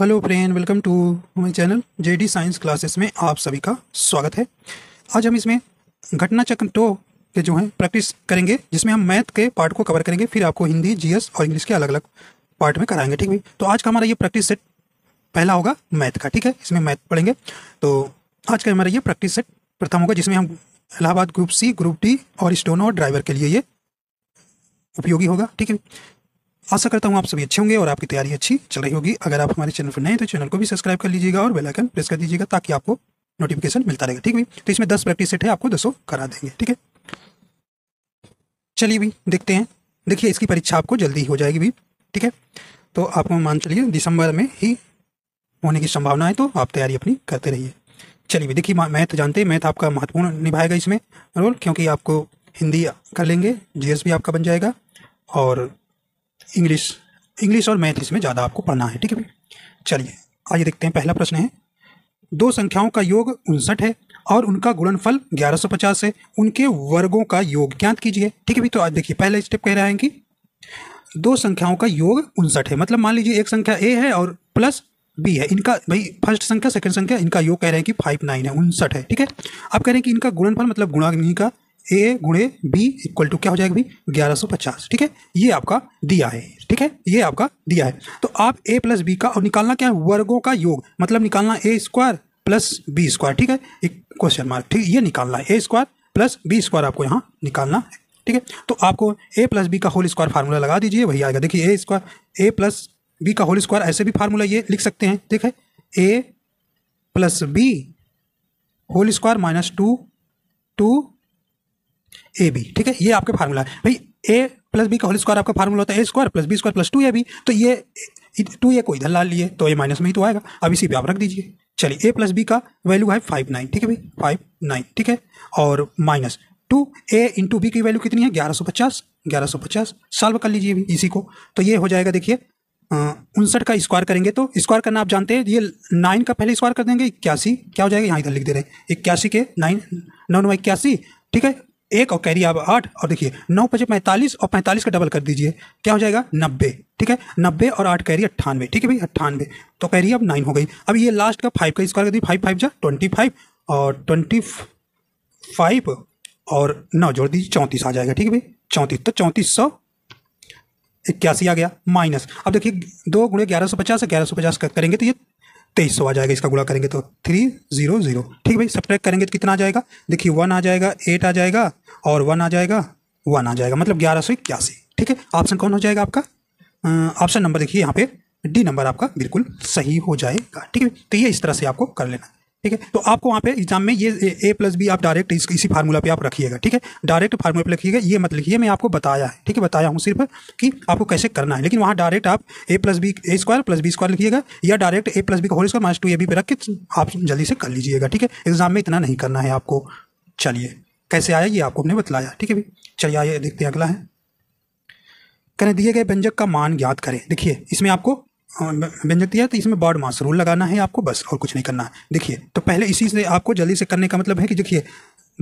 hello friend welcome to my channel JD science classes में आप सभी का स्वागत है आज हम इसमें घटना चक्र टो के जो हैं प्रैक्टिस करेंगे जिसमें हम मैथ के पार्ट को कवर करेंगे फिर आपको हिंदी जीएस और इंग्लिश के अलग अलग पार्ट में कराएंगे ठीक है तो आज का हमारा ये प्रैक्टिस सेट पहला होगा मैथ का ठीक है इसमें मैथ पढ़ेंगे तो आज का हमारा ये प्रैक्टिस सेट प्रथम होगा जिसमें हम Allahabad group C group D और स्टोनो और ड्राइवर के लिए ये उपयोगी होगा ठीक है आशा करता हूँ आप सभी अच्छे होंगे और आपकी तैयारी अच्छी चल रही होगी अगर आप हमारे चैनल पर नए हैं तो चैनल को भी सब्सक्राइब कर लीजिएगा और बेलाइकन प्रेस कर दीजिएगा ताकि आपको नोटिफिकेशन मिलता रहेगा ठीक है तो इसमें दस प्रैक्टिस सेट है आपको दसों करा देंगे ठीक है चलिए भी देखते हैं देखिए इसकी परीक्षा आपको जल्दी हो जाएगी भी ठीक है तो आपको मान चलिए दिसंबर में ही होने की संभावना है तो आप तैयारी अपनी करते रहिए चलिए भी देखिए मैथ जानते हैं मैथ आपका महत्वपूर्ण निभाएगा इसमें रोल क्योंकि आपको हिंदी कर लेंगे जीएस भी आपका बन जाएगा और इंग्लिश इंग्लिश और मैथ इसमें ज़्यादा आपको पढ़ना है ठीक है भाई चलिए आइए देखते हैं पहला प्रश्न है दो संख्याओं का योग उनसठ है और उनका गुणनफल 1150 है उनके वर्गों का योग ज्ञात कीजिए ठीक है भाई तो आज देखिए पहला स्टेप कह रहे हैं कि दो संख्याओं का योग उनसठ है मतलब मान लीजिए एक संख्या ए है और प्लस बी है इनका भाई फर्स्ट संख्या सेकंड संख्या इनका योग कह रहे हैं कि फाइव नाइन है उनसठ है ठीक है अब कह रहे हैं कि इनका गुणनफल मतलब गुणा का ए गुणे बी इक्वल टू क्या हो जाएगा भाई ग्यारह सौ पचास ठीक है ये आपका दिया है ठीक है ये आपका दिया है तो आप ए प्लस बी का और निकालना क्या है वर्गों का योग मतलब निकालना A square plus B square ठीक है एक क्वेश्चन मार्क ठीक ये निकालना है A square plus B square आपको यहाँ निकालना है ठीक है तो आपको ए प्लस बी का होल स्क्वायर फार्मूला लगा दीजिए वही आएगा देखिए A square A plus B का होल स्क्वायर ऐसे भी फार्मूला ये लिख सकते हैं ठीक है A plus B whole square minus two two A B ठीक है ये आपके फार्मूला है भाई ए प्लस बी का होल स्क्वायर आपका फार्मूला होता है A square plus B square plus two A B तो ये टू ए को इधर ला लिए तो ए माइनस में ही तो आएगा अब इसी पे आप रख दीजिए चलिए ए प्लस बी का वैल्यू है फाइव नाइन ठीक है भाई फाइव नाइन ठीक है और minus two A into B की वैल्यू कितनी है ग्यारह सौ पचास ग्यारह सौ पचास सॉल्व कर लीजिए अभी इसी को तो ये हो जाएगा देखिए उनसठ का स्क्वायर करेंगे तो स्क्वायर करना आप जानते हैं ये नाइन का पहले स्क्वायर कर देंगे इक्यासी क्या हो जाएगा यहाँ इधर लिख दे रहे हैं इक्यासी के नाइन नौ नौ इक्यासी ठीक है एक और कैरी आप आठ और देखिए नौ पचे पैंतालीस और पैंतालीस का डबल कर दीजिए क्या हो जाएगा नब्बे ठीक है नब्बे और आठ कैरी अट्ठानवे ठीक है भाई अट्ठानवे तो कैरी अब नाइन हो गई अब ये लास्ट का फाइव का स्क्वायर कर दी फाइव फाइव जा ट्वेंटी फाइव और ट्वेंटी फाइव और नौ जोड़ दीजिए चौंतीस आ जाएगा ठीक है भाई चौंतीस तो चौंतीस सौ इक्यासी आ गया माइनस अब देखिए दो गुणे ग्यारह सौ पचास ग्यारह सौ पचास करेंगे तो ये तेईस सौ आ जाएगा इसका गुणा करेंगे तो थ्री जीरो जीरो ठीक भाई ट्रैक करेंगे तो कितना आ जाएगा देखिए वन आ जाएगा एट आ जाएगा और वन आ जाएगा वन आ जाएगा मतलब ग्यारह सौ इक्यासी ठीक है ऑप्शन कौन हो जाएगा आपका ऑप्शन अं, नंबर देखिए यहाँ पे डी नंबर आपका बिल्कुल सही हो जाएगा ठीक है तो ये इस तरह से आपको कर लेना है ठीक है तो आपको वहाँ पे एग्जाम में ये ए प्लस बी आप डायरेक्ट इस, इसी फार्मूला पे आप रखिएगा ठीक है डायरेक्ट फार्मूला पे रखिएगा ये मत लिखिए मैं आपको बताया है ठीक है बताया हूँ सिर्फ कि आपको कैसे करना है लेकिन वहाँ डायरेक्ट आप A plus B A square plus B square लिखिएगा या डायरेक्ट ए प्लस बी का whole square minus two A B पे रख के आप जल्दी से कर लीजिएगा ठीक है एग्जाम में इतना नहीं करना है आपको चलिए कैसे आया ये आपको हमने बतलाया ठीक है भाई चलिए आइए देखते हैं अगला है कहने दिए गए व्यंजक का मान ज्ञात करें देखिए इसमें आपको व्यंजक दिया तो इसमें बॉड मास रूल लगाना है आपको बस और कुछ नहीं करना है देखिए तो पहले इसी से आपको जल्दी से करने का मतलब है कि देखिए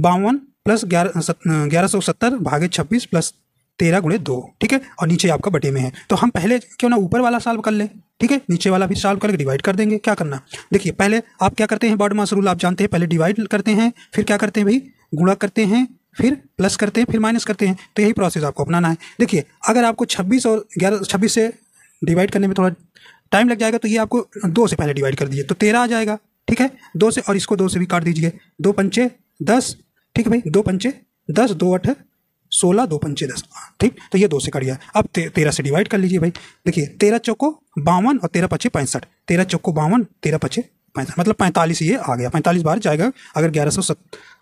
बावन प्लस ग्यारह ग्यारह सौ सत्तर भागे छब्बीस प्लस तेरह गुणे दो ठीक है और नीचे आपका बटे में है तो हम पहले क्यों ना ऊपर वाला सॉल्व कर ले ठीक है नीचे वाला भी सॉल्व करके डिवाइड कर देंगे क्या करना देखिए पहले आप क्या करते हैं बॉड मास रूल आप जानते हैं पहले डिवाइड करते हैं फिर क्या करते हैं भाई गुणा करते हैं फिर प्लस करते हैं फिर माइनस करते हैं तो यही प्रोसेस आपको अपनाना है देखिए अगर आपको छब्बीस और ग्यारह छब्बीस से डिवाइड करने में थोड़ा टाइम लग जाएगा तो ये आपको दो से पहले डिवाइड कर दीजिए तो तेरह आ जाएगा ठीक है दो से और इसको दो से भी काट दीजिए दो पंचे दस ठीक है भाई दो पंचे दस दो अठ सोलह दो पंचे दस ठीक तो ये दो से कट गया अब ते, तेरह से डिवाइड कर लीजिए भाई देखिए तेरह चौको बावन और तेरह पच्चे पैंसठ तेरह चौको बावन तेरह पच्चे पैंसठ मतलब पैंतालीस ये आ गया पैंतालीस बार जाएगा अगर ग्यारह सौ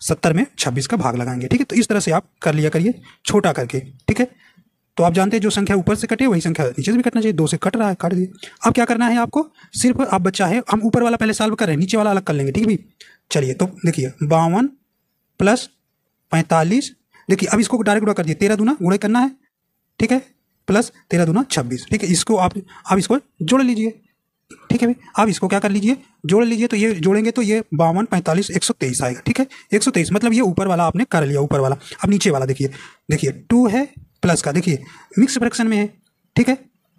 सत्तर में छब्बीस का भाग लगाएंगे ठीक है तो इस तरह से आप कर लिया करिए छोटा करके ठीक है तो आप जानते हैं जो संख्या ऊपर से कटे वही संख्या नीचे से भी कटना चाहिए दो से कट रहा है काट दिए अब क्या करना है आपको सिर्फ आप बच्चा है हम ऊपर वाला पहले सॉल्व कर रहे हैं नीचे वाला अलग कर लेंगे ठीक है चलिए तो देखिए बावन प्लस पैंतालीस देखिए अब इसको डायरेक्ट गुणा कर दिए तेरह दूना गुड़े करना है ठीक है प्लस तेरह दूना छब्बीस ठीक है इसको आप आप इसको जोड़ लीजिए ठीक है भाई आप इसको क्या कर लीजिए जोड़ लीजिए तो ये जोड़ेंगे तो ये बावन पैंतालीस एक सौ तेईस आएगा ठीक है एक सौ तेईस मतलब ये ऊपर वाला आपने कर लिया ऊपर वाला अब नीचे वाला देखिए देखिए टू है प्लस का देखिए मिक्स फ्रैक्शन में है ठीक है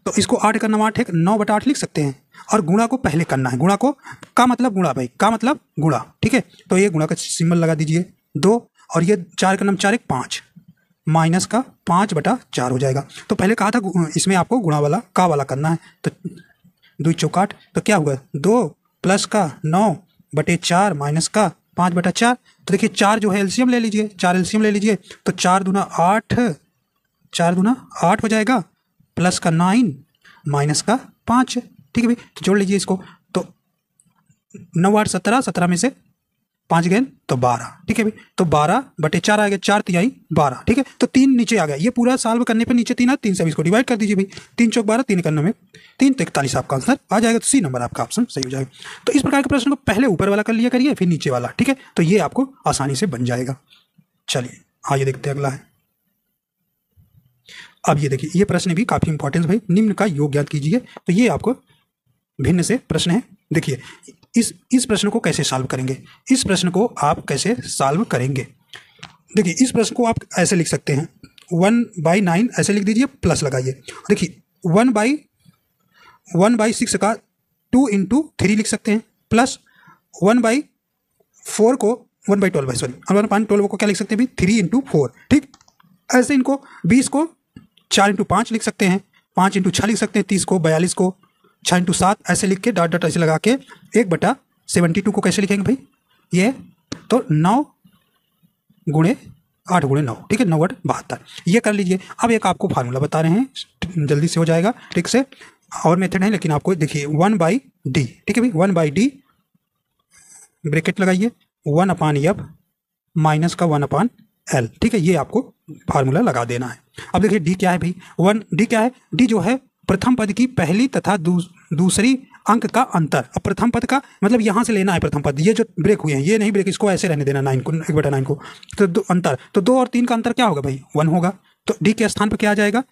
तो इसको आठ का करना आठ एक नौ बटा आठ लिख सकते हैं और गुणा को पहले करना है गुणा को का मतलब गुणा भाई का मतलब गुणा ठीक है तो ये गुणा का सिम्बल लगा दीजिए दो और ये चार का नाम चार एक पाँच माइनस का पाँच बटा चार हो जाएगा तो पहले कहा था इसमें आपको गुणा वाला का वाला करना है तो दुई चौकाट तो क्या होगा दो प्लस का नौ बटे चार माइनस का पाँच बटा चार तो देखिए चार जो है एल्शियम ले लीजिए चार एल्शियम ले लीजिए तो चार दूना आठ चार दूना आठ हो जाएगा प्लस का नाइन माइनस का पाँच ठीक है भाई तो जोड़ लीजिए इसको तो नौ आठ सत्रह सत्रह में से पाँच गेंद तो बारह ठीक है भाई तो बारह बटे चार आ गया चार तिहाई बारह ठीक है तो तीन नीचे आ गया ये पूरा साल्व करने पर नीचे तीन आ तीन से इसको डिवाइड कर दीजिए भाई तीन चौक बारह तीन करने में तीन तो इकतालीस आपका आंसर आ जाएगा तो सी नंबर आपका ऑप्शन सही हो जाएगा तो इस प्रकार के प्रश्न को पहले ऊपर वाला कर लिया करिए फिर नीचे वाला ठीक है तो ये आपको आसानी से बन जाएगा चलिए आइए देखते हैं अगला है अब ये देखिए ये प्रश्न भी काफ़ी इंपॉर्टेंस भाई निम्न का योग ज्ञात कीजिए तो ये आपको भिन्न से प्रश्न है देखिए इस इस प्रश्न को कैसे सॉल्व करेंगे इस प्रश्न को आप कैसे सॉल्व करेंगे देखिए इस प्रश्न को आप ऐसे लिख सकते हैं वन बाई नाइन ऐसे लिख दीजिए प्लस लगाइए देखिए one by one by six का टू इंटू थ्री लिख सकते हैं प्लस वन बाई फोर को one by twelve sorry one by twelve को क्या लिख सकते हैं थ्री इंटू फोर ठीक ऐसे इनको बीस को चार इंटू पाँच लिख सकते हैं पाँच इंटू छः लिख सकते हैं तीस को बयालीस को छः इंटू सात ऐसे लिख के डॉट डॉट ऐसे लगा के एक बटा सेवेंटी टू को कैसे लिखेंगे भाई ये तो नौ गुणे आठ गुणे नौ ठीक है नौ आठ बहत्तर ये कर लीजिए अब एक आपको फार्मूला बता रहे हैं जल्दी से हो जाएगा ठीक से और मेथड है लेकिन आपको देखिए वन बाई डी ठीक है भाई वन बाई डी ब्रेकेट लगाइए वन अपान यब माइनस का वन अपान एल ठीक है ये आपको फार्मूला लगा देना है अब देखिए डी क्या है भाई वन डी क्या है डी जो है प्रथम पद की पहली तथा दूस, दूसरी अंक का अंतर अब प्रथम पद का मतलब यहाँ से लेना है प्रथम पद ये जो ब्रेक हुए हैं ये नहीं ब्रेक इसको ऐसे रहने देना नाइन को एक बटा नाइन को तो दो अंतर तो दो और तीन का अंतर क्या होगा भाई वन होगा तो डी के स्थान पर क्या आ जाएगा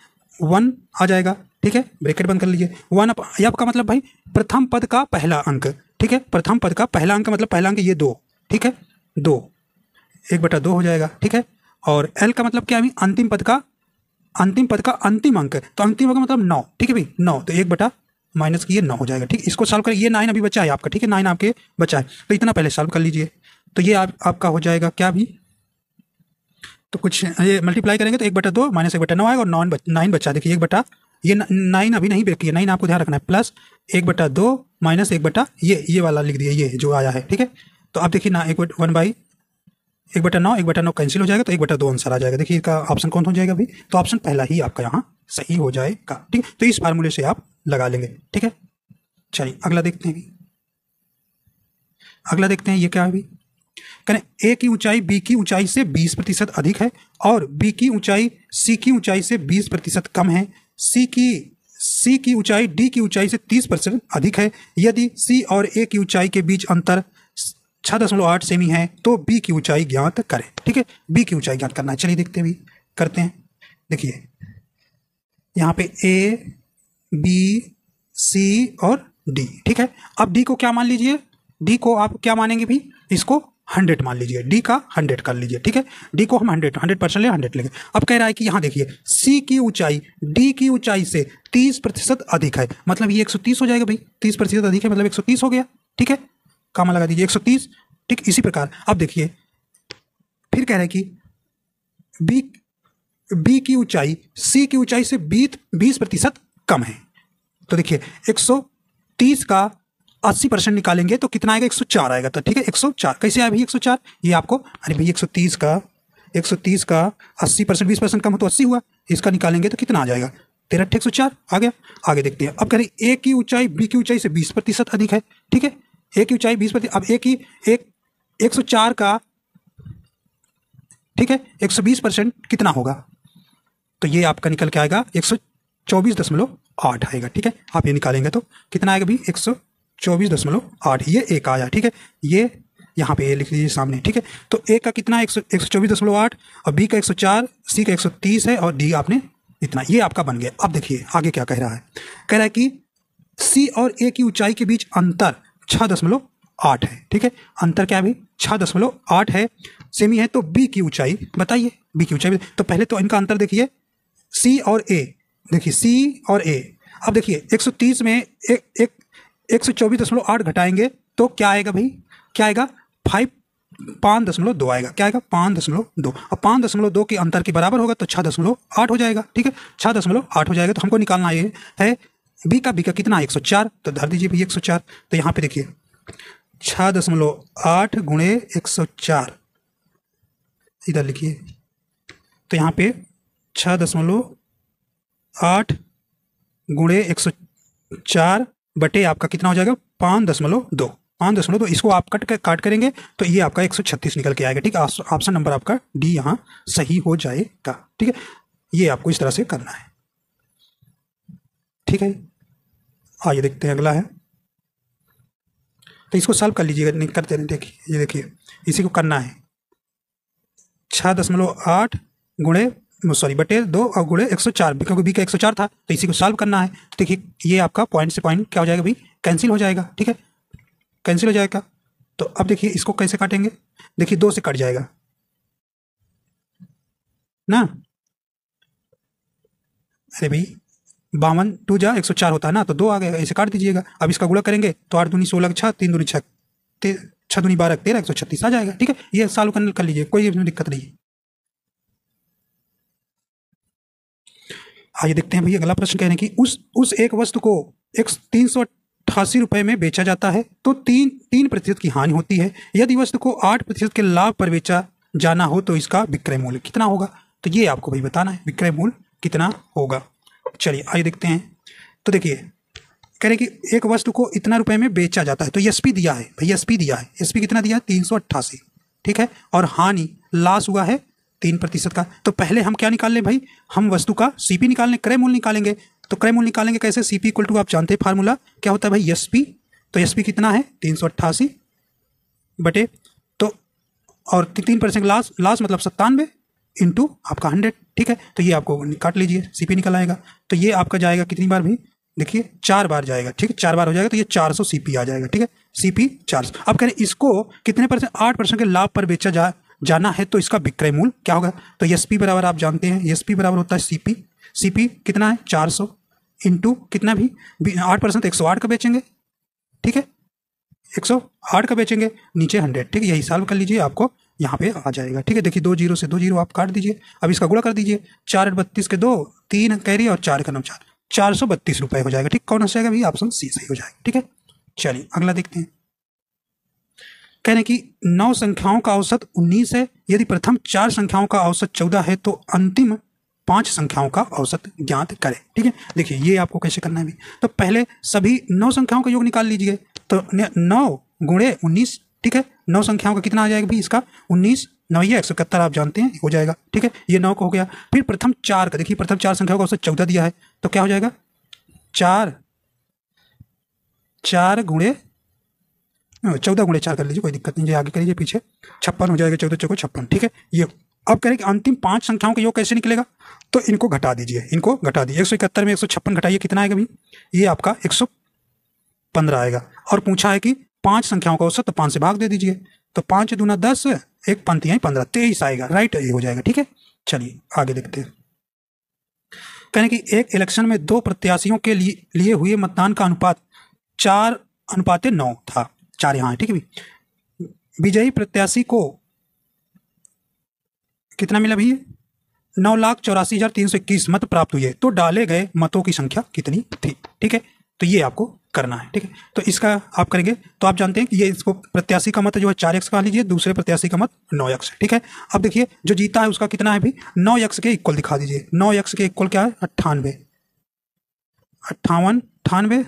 वन आ जाएगा ठीक है ब्रेकेट बंद कर लीजिए वन अप का मतलब भाई प्रथम पद का पहला अंक ठीक है प्रथम पद का पहला अंक मतलब पहला अंक ये दो ठीक है दो एक बटा दो हो जाएगा ठीक है और एल का मतलब क्या अंतिम पद का अंतिम पद का अंतिम अंक है तो अंतिम अंक मतलब नौ ठीक है भाई नौ तो एक बटा माइनस ये नौ हो जाएगा ठीक इसको सॉल्व करें ये नाइन अभी बचा है आपका ठीक है नाइन आपके बचा है तो इतना पहले सॉल्व कर लीजिए तो ये आप, आपका हो जाएगा क्या भी तो कुछ ये मल्टीप्लाई करेंगे तो एक बटा दो माइनस एक बटा नौ आएगा और नॉन नाइन बचा देखिए एक बटा ये नाइन अभी नहीं बेटी है नाइन आपको ध्यान रखना है प्लस एक बटा दो माइनस एक बटा ये ये वाला लिख दिया ये जो आया है ठीक है तो आप देखिए ना एक वन बाई एक बटा नौ एक बटा नौ कैंसिल हो जाएगा तो एक बटा दो आंसर आ जाएगा देखिए इसका ऑप्शन कौन सा हो जाएगा अभी तो ऑप्शन पहला ही आपका यहाँ सही हो जाएगा ठीक तो इस फार्मूले से आप लगा लेंगे ठीक है चलिए अगला देखते हैं अगला देखते हैं ये क्या है अभी कहें ए की ऊंचाई बी की ऊंचाई से 20 प्रतिशत अधिक है और बी की ऊंचाई सी की ऊंचाई से 20 प्रतिशत कम है सी की सी की ऊंचाई डी की ऊंचाई से 30 परसेंट अधिक है यदि सी और ए की ऊंचाई के बीच अंतर छह दशमलव आठ सेमी है तो बी की ऊंचाई ज्ञात करें ठीक है बी की ऊंचाई ज्ञात करना है चलिए देखते भी करते हैं देखिए यहाँ पे ए बी सी और डी ठीक है अब डी को क्या मान लीजिए डी को आप क्या मानेंगे भी इसको हंड्रेड मान लीजिए डी का हंड्रेड कर लीजिए ठीक है डी को हम हंड्रेड हंड्रेड परसेंट ले हंड्रेड लेंगे अब कह रहा है कि यहाँ देखिए सी की ऊंचाई डी की ऊंचाई से तीस प्रतिशत अधिक है मतलब ये एक सौ तीस हो जाएगा भाई तीस प्रतिशत अधिक है मतलब एक सौ तीस हो गया ठीक है कामा लगा दीजिए एक सौ तीस ठीक इसी प्रकार अब देखिए फिर कह रहे हैं कि बी बी की ऊंचाई सी की ऊंचाई से बीत बीस प्रतिशत कम है तो देखिए 130 का 80 परसेंट निकालेंगे तो कितना आएगा 104 आएगा तो ठीक है 104 कैसे आया भाई 104 ये आपको अरे भाई 130 का 130 का 80 परसेंट बीस परसेंट कम हो तो 80 हुआ इसका निकालेंगे तो कितना आ जाएगा तेरह अट्ठे सौ चार आ गया आगे देखते हैं अब कह हैं ए की ऊंचाई बी की ऊंचाई से बीस प्रतिशत अधिक है ठीक है ए की ऊंचाई बीस प्रतिशत अब ए की एक 104 का ठीक है 120 परसेंट कितना होगा तो ये आपका निकल के आएगा एक दशमलव आठ आएगा ठीक है आप ये निकालेंगे तो कितना आएगा भी एक सौ चौबीस दशमलव आठ ये एक आया ठीक है ये यहाँ पे ये लिख लीजिए सामने ठीक है तो ए का कितना एक सौ एक सौ चौबीस दशमलव आठ और बी का एक सौ चार सी का एक सौ तीस है और डी आपने इतना ये आपका बन गया अब देखिए आगे क्या कह रहा है कह रहा है कि सी और ए की ऊंचाई के बीच अंतर छः दशमलव आठ है ठीक है अंतर क्या भी छः दशमलव आठ है सेमी है तो बी की ऊंचाई बताइए बी की ऊंचाई तो पहले तो इनका अंतर देखिए सी और ए देखिए सी और ए अब देखिए 130 में एक एक एक सौ चौबीस दशमलव आठ घटाएंगे तो क्या आएगा भाई क्या आएगा फाइव पाँच दशमलव दो आएगा क्या आएगा पाँच दशमलव दो अब पाँच दशमलव दो के अंतर के बराबर होगा तो छः दशमलव आठ हो जाएगा ठीक है छः दशमलव आठ हो जाएगा तो हमको निकालना ये है बी का बी का कितना एक सौ चार तो धर दीजिए भाई एक सौ चार तो यहाँ पे देखिए छः दशमलव आठ गुणे एक सौ चार इधर लिखिए तो यहाँ पे छः दशमलव आठ गुणे एक सौ चार बटे आपका कितना हो जाएगा पाँच दशमलव दो पाँच दशमलव दो इसको आप कट कर, काट करेंगे तो ये आपका एक सौ छत्तीस निकल के आएगा ठीक है ऑप्शन नंबर आपका डी यहाँ सही हो जाएगा ठीक है ये आपको इस तरह से करना है ठीक है आइए देखते हैं अगला है तो इसको सॉल्व कर लीजिएगा नहीं करते नहीं देखिए ये देखिए इसी को करना है छः दशमलव आठ गुणे सॉरी बटे दो और गुणे एक सौ चार क्योंकि बी का एक सौ चार था तो इसी को सॉल्व करना है देखिए ये आपका पॉइंट से पॉइंट क्या हो जाएगा भाई कैंसिल हो जाएगा ठीक है कैंसिल हो जाएगा तो अब देखिए इसको कैसे काटेंगे देखिए दो से कट जाएगा ना अरे भाई बावन टू जा एक सौ चार होता है ना तो दो आ गया ऐसे काट दीजिएगा अब इसका गुड़ा करेंगे तो आठ दूनी सोलह छः तीन दूनी छः छः दूनी बारह तेरह एक सौ छत्तीस आ जाएगा ठीक है ये साल का कर लीजिए कोई इसमें दिक्कत नहीं है आइए देखते हैं भैया अगला प्रश्न कह रहे हैं कि उस उस एक वस्तु को एक तीन सौ अठासी रुपये में बेचा जाता है तो तीन तीन प्रतिशत की हानि होती है यदि वस्तु को आठ प्रतिशत के लाभ पर बेचा जाना हो तो इसका विक्रय मूल्य कितना होगा तो ये आपको भाई बताना है विक्रय मूल्य कितना होगा चलिए आइए देखते हैं तो देखिए कह रहे कि एक वस्तु को इतना रुपए में बेचा जाता है तो एस पी दिया है भाई एस पी दिया है एस पी कितना दिया है तीन सौ अट्ठासी ठीक है और हानि लॉस हुआ है तीन प्रतिशत का तो पहले हम क्या निकाल लें भाई हम वस्तु का सी पी निकाल लें क्रय मूल्य निकालेंगे तो क्रय मूल्य निकालेंगे कैसे सी पी इक्वल टू आप जानते हैं फार्मूला क्या होता है भाई एस पी तो एस पी कितना है तीन सौ अट्ठासी बटे तो और तीन परसेंट लास्ट लास्ट मतलब सत्तानवे इंटू आपका हंड्रेड ठीक है तो ये आपको काट लीजिए सी पी निकल आएगा तो ये आपका जाएगा कितनी बार भी देखिए चार बार जाएगा ठीक है चार बार हो जाएगा तो ये चार सौ सी पी आ जाएगा ठीक है सी पी चार सौ अब कह रहे इसको कितने परसेंट आठ परसेंट के लाभ पर बेचा जा जाना है तो इसका विक्रय मूल क्या होगा तो एस पी बराबर आप जानते हैं एस पी बराबर होता है सी पी सी पी कितना है चार सौ इंटू कितना भी आठ परसेंट एक सौ आठ का बेचेंगे ठीक है एक सौ आठ का बेचेंगे नीचे हंड्रेड ठीक है यही हिसाब कर लीजिए आपको यहाँ पे आ जाएगा ठीक है देखिए दो जीरो से दो जीरो आप काट दीजिए अब इसका गुड़ा कर दीजिए चार बत्तीस के दो तीन कैरी और चार का नम चार चार सौ बत्तीस रुपये हो जाएगा ठीक कौन सा जाएगा भैया ऑप्शन सी सही हो जाएगा ठीक है चलिए अगला देखते हैं कह रहे कि नौ संख्याओं का औसत उन्नीस है यदि प्रथम चार संख्याओं का औसत चौदह है तो अंतिम पांच संख्याओं का औसत ज्ञात करें ठीक है देखिए ये आपको कैसे करना है तो पहले सभी नौ संख्याओं का योग निकाल लीजिए तो नौ गुणे उन्नीस ठीक है नौ संख्याओं का कितना आ जाएगा भी इसका उन्नीस ये एक सौ इकहत्तर आप जानते हैं हो जाएगा ठीक है ये नौ का हो गया फिर प्रथम चार का देखिए प्रथम चार संख्याओं का उसने चौदह दिया है तो क्या हो जाएगा चार चार गुणे हाँ, चौदह गुणे चार कर लीजिए कोई दिक्कत नहीं आगे कर लीजिए पीछे छप्पन हो जाएगा चौदह चौको छप्पन ठीक है ये अब करें कि अंतिम पांच संख्याओं का योग कैसे निकलेगा तो इनको घटा दीजिए इनको घटा दीजिए एक सौ इकहत्तर में एक सौ छप्पन घटाइए कितना आएगा भी ये आपका एक सौ पंद्रह आएगा और पूछा है कि पांच संख्याओं का औसत तो पांच से भाग दे दीजिए तो पांच दूना दस एक पंथी आई पंद्रह तेईस आएगा राइट ये हो जाएगा ठीक है चलिए आगे देखते हैं कहने कि एक इलेक्शन में दो प्रत्याशियों के लिए, लिए हुए मतदान का अनुपात चार अनुपात नौ था चार यहाँ ठीक है विजयी प्रत्याशी को कितना मिला भैया नौ लाख चौरासी हजार तीन सौ इक्कीस मत प्राप्त हुए तो डाले गए मतों की संख्या कितनी थी ठीक है तो ये आपको करना है ठीक है तो इसका आप करेंगे तो आप जानते हैं कि ये इसको प्रत्याशी का मत जो है चार एक्स का लीजिए दूसरे प्रत्याशी का मत नौ एक्स ठीक है अब देखिए जो जीता है उसका कितना है भी नौ एक्स के इक्वल दिखा दीजिए नौ एक्स के इक्वल क्या है अट्ठानवे अट्ठावन अट्ठानवे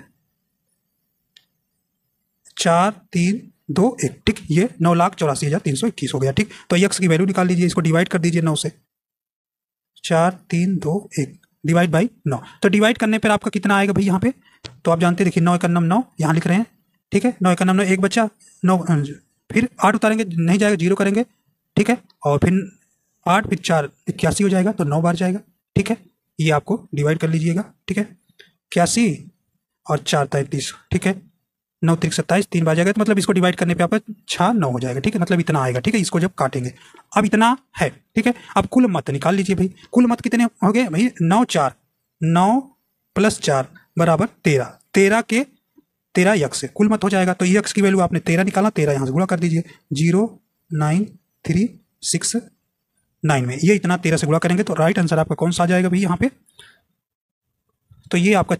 चार तीन दो एक ठीक ये नौ लाख चौरासी हज़ार तीन सौ इक्कीस हो गया ठीक तो यक्स की वैल्यू निकाल लीजिए इसको डिवाइड कर दीजिए नौ से चार तीन दो एक डिवाइड बाई नौ तो डिवाइड करने पर आपका कितना आएगा भाई यहाँ पे तो आप जानते देखिए नौ इकनम नौ यहाँ लिख रहे हैं ठीक है नौ इकनम नौ एक बच्चा नौ फिर आठ उतारेंगे नहीं जाएगा जीरो करेंगे ठीक है और फिर आठ फिर चार इक्यासी हो जाएगा तो नौ बार जाएगा ठीक है ये आपको डिवाइड कर लीजिएगा ठीक है इक्यासी और चार तैंतीस ठीक है नौ तीन सत्ताईस तीन बार जाएगा तो मतलब इसको डिवाइड करने पे आप छः नौ हो जाएगा ठीक है मतलब इतना आएगा ठीक है इसको जब काटेंगे अब इतना है ठीक है अब कुल मत निकाल लीजिए भाई कुल मत कितने हो गए भाई नौ चार नौ प्लस चार बराबर तेरह तेरह के तेरह यक्स कुल मत हो जाएगा तो यक्स की वैल्यू आपने तेरह निकाला तेरह यहाँ से गुड़ा कर दीजिए zero nine three six nine में ये इतना तेरह से गुड़ा करेंगे तो राइट आंसर आपका कौन सा आ जाएगा भाई यहाँ पे तो ये आपका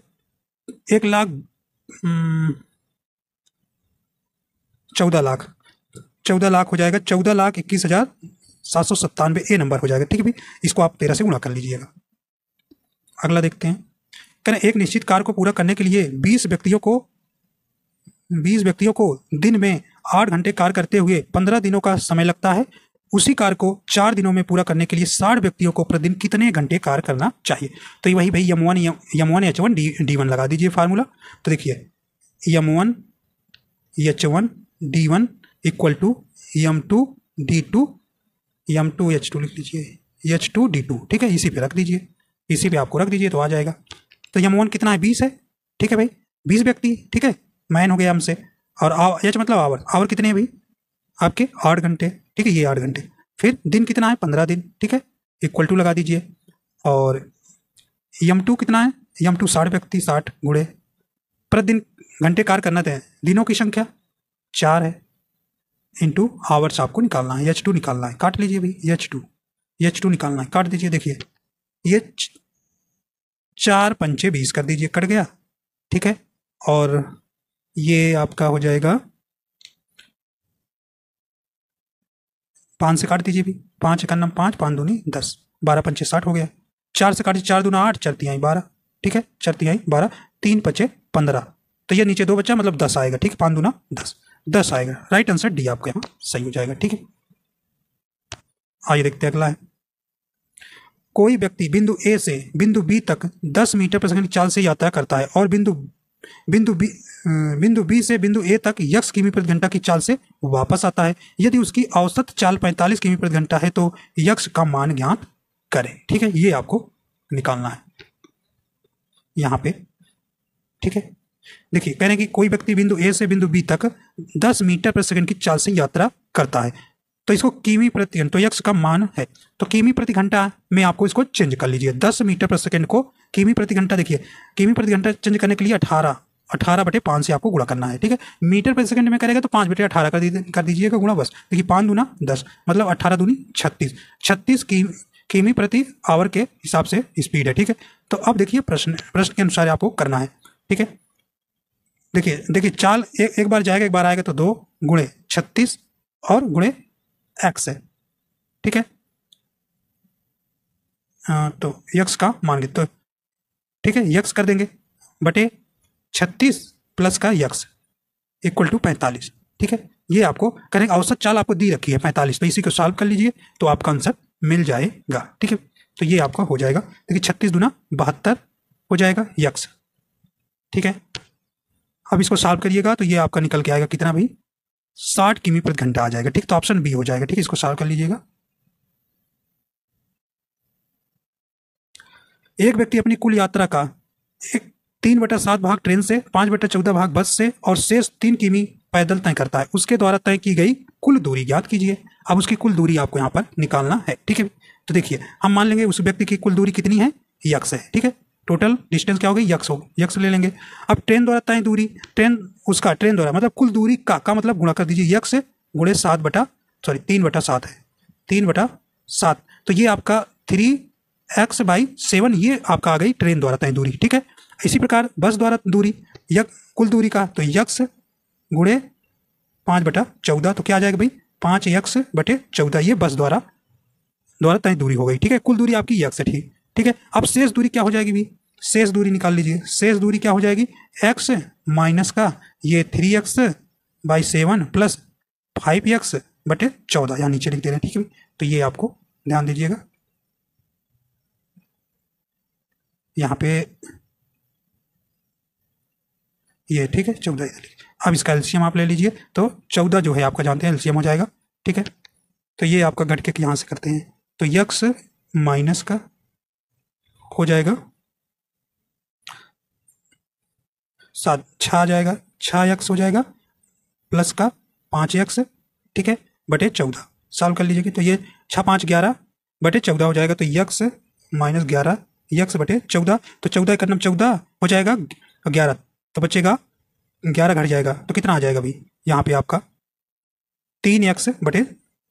एक लाख हम्म, चौदह लाख चौदह लाख हो जाएगा चौदह लाख इक्कीस हजार सात सौ सत्तानवे ए नंबर हो जाएगा ठीक है भाई इसको आप तेरह से गुणा कर लीजिएगा अगला देखते हैं कहना एक निश्चित कार्य को पूरा करने के लिए बीस व्यक्तियों को बीस व्यक्तियों को दिन में आठ घंटे कार्य करते हुए पंद्रह दिनों का समय लगता है उसी कार्य को चार दिनों में पूरा करने के लिए साठ व्यक्तियों को प्रतिदिन कितने घंटे कार्य करना चाहिए तो ये वही भाई M one M one H one D D one लगा दीजिए फार्मूला तो देखिए M one H one D one equal to M two D two M two H two लिख लीजिए एच टू डी टू ठीक है इसी पे रख दीजिए इसी पे आपको रख दीजिए तो आ जाएगा तो यम वन कितना है बीस है ठीक है भाई बीस व्यक्ति ठीक है मैन हो गया हमसे और एच मतलब आवर आवर कितने हैं भाई आपके आठ घंटे ठीक है ये आठ घंटे फिर दिन कितना है पंद्रह दिन ठीक है इक्वल टू लगा दीजिए और यम टू कितना है यम टू साठ व्यक्ति साठ गुड़े प्रतिदिन घंटे कार्य करना थे दिनों की संख्या चार है इंटू आवर्स आपको निकालना है एच टू निकालना है काट लीजिए भाई एच टू एच टू निकालना है काट दीजिए देखिए ये चार पंचे बीस कर दीजिए कट गया ठीक है और ये आपका हो जाएगा पाँच से काट दीजिए भी पाँच नम पाँच पाँच दूनी दस बारह पंचे साठ हो गया चार से दीजिए चार दूना आठ चार आई बारह ठीक है चार आई बारह तीन पचे पंद्रह तो ये नीचे दो बच्चा मतलब दस आएगा ठीक है पाँच दूना दस दस आएगा राइट आंसर डी आपका यहाँ सही हो जाएगा ठीक है आइए देखते हैं अगला है कोई व्यक्ति बिंदु ए से बिंदु बी तक दस मीटर प्रति सेकंड चाल से यात्रा करता है और बिंदु बिंदु बी बिंदु बी से बिंदु ए तक यक्स किमी प्रति घंटा की चाल से वापस आता है यदि उसकी औसत चाल पैंतालीस किमी प्रति घंटा है तो यक्ष का मान ज्ञात करें ठीक है ये आपको निकालना है यहाँ पे ठीक है देखिए कह रहे हैं कि कोई व्यक्ति बिंदु ए से बिंदु बी तक 10 मीटर पर सेकंड की चाल से यात्रा करता है तो इसको किमी प्रति घंटा तो यक्ष का मान है तो किमी प्रति घंटा में आपको इसको चेंज कर लीजिए दस मीटर पर सेकेंड को किमी प्रति घंटा देखिए किमी प्रति घंटा चेंज करने के लिए अठारह अठारह बटे पाँच से आपको गुणा करना है ठीक है मीटर पर सेकंड में करेगा तो पाँच बटे अठारह कर दीजिए कर दीजिएगा गुणा बस देखिए पाँच दूना दस मतलब अठारह दूनी छत्तीस छत्तीस किमी प्रति आवर के हिसाब से स्पीड है ठीक है तो अब देखिए प्रश्न प्रश्न के अनुसार आपको करना है ठीक है देखिए देखिए चाल एक एक बार जाएगा एक बार आएगा तो दो गुणे छत्तीस और गुणे एक्स है ठीक है आ, तो यक्स का मान लेते तो ठीक है यक्स कर देंगे बटे छत्तीस प्लस का यक्स इक्वल टू पैंतालीस ठीक है ये आपको करेंगे औसत चाल आपको दी रखी है पैंतालीस तो इसी को सॉल्व कर लीजिए तो आपका आंसर मिल जाएगा ठीक है तो ये आपका हो जाएगा देखिए छत्तीस दुना बहत्तर हो जाएगा यक्स ठीक है अब इसको सॉल्व करिएगा तो ये आपका निकल के आएगा कितना भाई साठ किमी प्रति घंटा आ जाएगा ठीक तो ऑप्शन बी हो जाएगा ठीक इसको सॉल्व कर लीजिएगा एक व्यक्ति अपनी कुल यात्रा का एक तीन बटा सात भाग ट्रेन से पांच बटा चौदह भाग बस से और शेष तीन किमी पैदल तय करता है उसके द्वारा तय की गई कुल दूरी ज्ञात कीजिए अब उसकी कुल दूरी आपको यहाँ पर निकालना है ठीक है तो देखिए हम मान लेंगे उस व्यक्ति की कुल दूरी कितनी है यक्स है ठीक है टोटल डिस्टेंस क्या होगी यक्स होगी यक्स ले लेंगे अब ट्रेन द्वारा तय दूरी ट्रेन उसका ट्रेन द्वारा मतलब कुल दूरी का का मतलब गुणा कर दीजिए यक्स गुणे सात बटा सॉरी तीन बटा सात है तीन बटा सात तो ये आपका थ्री एक्स बाई सेवन ये आपका आ गई ट्रेन द्वारा तय दूरी ठीक है इसी प्रकार बस द्वारा दूरी यक कुल दूरी का तो यक्स गुणे पाँच बटा चौदह तो क्या आ जाएगा भाई पाँच यक्स बटे चौदह ये बस द्वारा द्वारा तय दूरी हो गई ठीक है कुल दूरी आपकी यक्स है ठीक ठीक है अब शेष दूरी क्या हो जाएगी भाई शेष दूरी निकाल लीजिए शेष दूरी क्या हो जाएगी एक्स माइनस का ये three X by seven plus five X बटे चौदह यहाँ नीचे लिख दे रहे हैं ठीक है तो ये आपको ध्यान दीजिएगा यहाँ पे ये ठीक है चौदह अब इसका एल्शियम आप ले लीजिए तो चौदह जो है आपका जानते हैं एल्शियम हो जाएगा ठीक है तो ये आपका घट के यहाँ से करते हैं तो यक्स माइनस का हो जाएगा सात छः आ जाएगा छः एक्स हो जाएगा प्लस का पाँच एक्स ठीक है बटे चौदह सॉल्व कर लीजिएगा तो ये छः पाँच ग्यारह बटे चौदह हो जाएगा तो यक्स माइनस ग्यारह यक्स बटे चौदह तो चौदह का नाम चौदह हो जाएगा ग्यारह तो बचेगा ग्यारह घट जाएगा तो कितना आ जाएगा भाई यहाँ पे आपका तीन एक्स बटे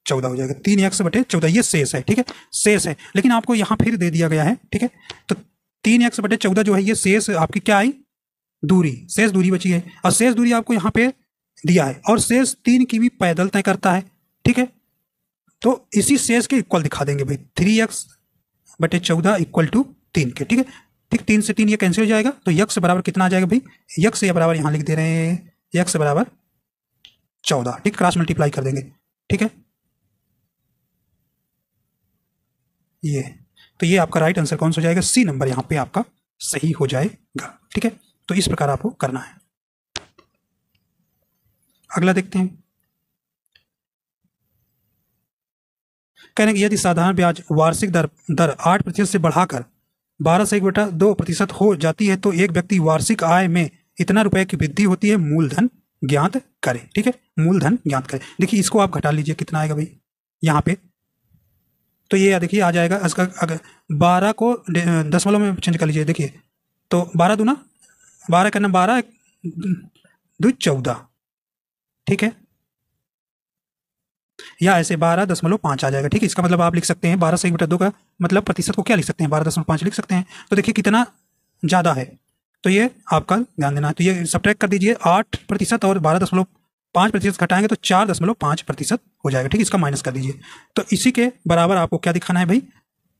चौदह हो जाएगा तीन एक्स बटे चौदह ये शेष है ठीक है शेष है लेकिन आपको यहाँ फिर दे दिया गया है ठीक है तो तीन एक्स बटे चौदह जो है ये शेष आपकी क्या आई दूरी शेष दूरी बची है और शेष दूरी आपको यहाँ पे दिया है और शेष तीन की भी पैदल तय करता है ठीक है तो इसी शेष के इक्वल दिखा देंगे भाई थ्री एक्स बटे चौदह इक्वल टू तीन के ठीक है ठीक तीन से तीन ये कैंसिल हो जाएगा तो यक्स बराबर कितना आ जाएगा भाई यक्स ये बराबर यहाँ लिख दे रहे हैं यक्स बराबर चौदह ठीक क्रॉस मल्टीप्लाई कर देंगे ठीक है ये तो ये आपका राइट आंसर कौन सा हो जाएगा सी नंबर यहाँ पे आपका सही हो जाएगा ठीक है तो इस प्रकार आपको करना है अगला देखते हैं कहने की यदि साधारण ब्याज वार्षिक दर दर आठ प्रतिशत से बढ़ाकर बारह से एक बटा दो प्रतिशत हो जाती है तो एक व्यक्ति वार्षिक आय में इतना रुपए की वृद्धि होती है मूलधन ज्ञात करें ठीक है मूलधन ज्ञात करें देखिए इसको आप घटा लीजिए कितना आएगा भाई यहाँ पे तो ये देखिए आ जाएगा इसका अगर बारह को वालों में चेंज कर लीजिए देखिए तो बारह दूना बारह करना बारह दो चौदह ठीक है या ऐसे बारह दशमलव पाँच आ जाएगा ठीक है इसका मतलब आप लिख सकते हैं बारह से एक बटा दो का मतलब प्रतिशत को क्या लिख सकते हैं बारह दशमलव पाँच लिख सकते हैं तो देखिए कितना ज़्यादा है तो ये आपका ध्यान देना है तो ये सब कर दीजिए आठ प्रतिशत और बारह दशमलव पाँच प्रतिशत घटाएंगे तो चार दशमलव पाँच प्रतिशत हो जाएगा ठीक है इसका माइनस कर दीजिए तो इसी के बराबर आपको क्या दिखाना है भाई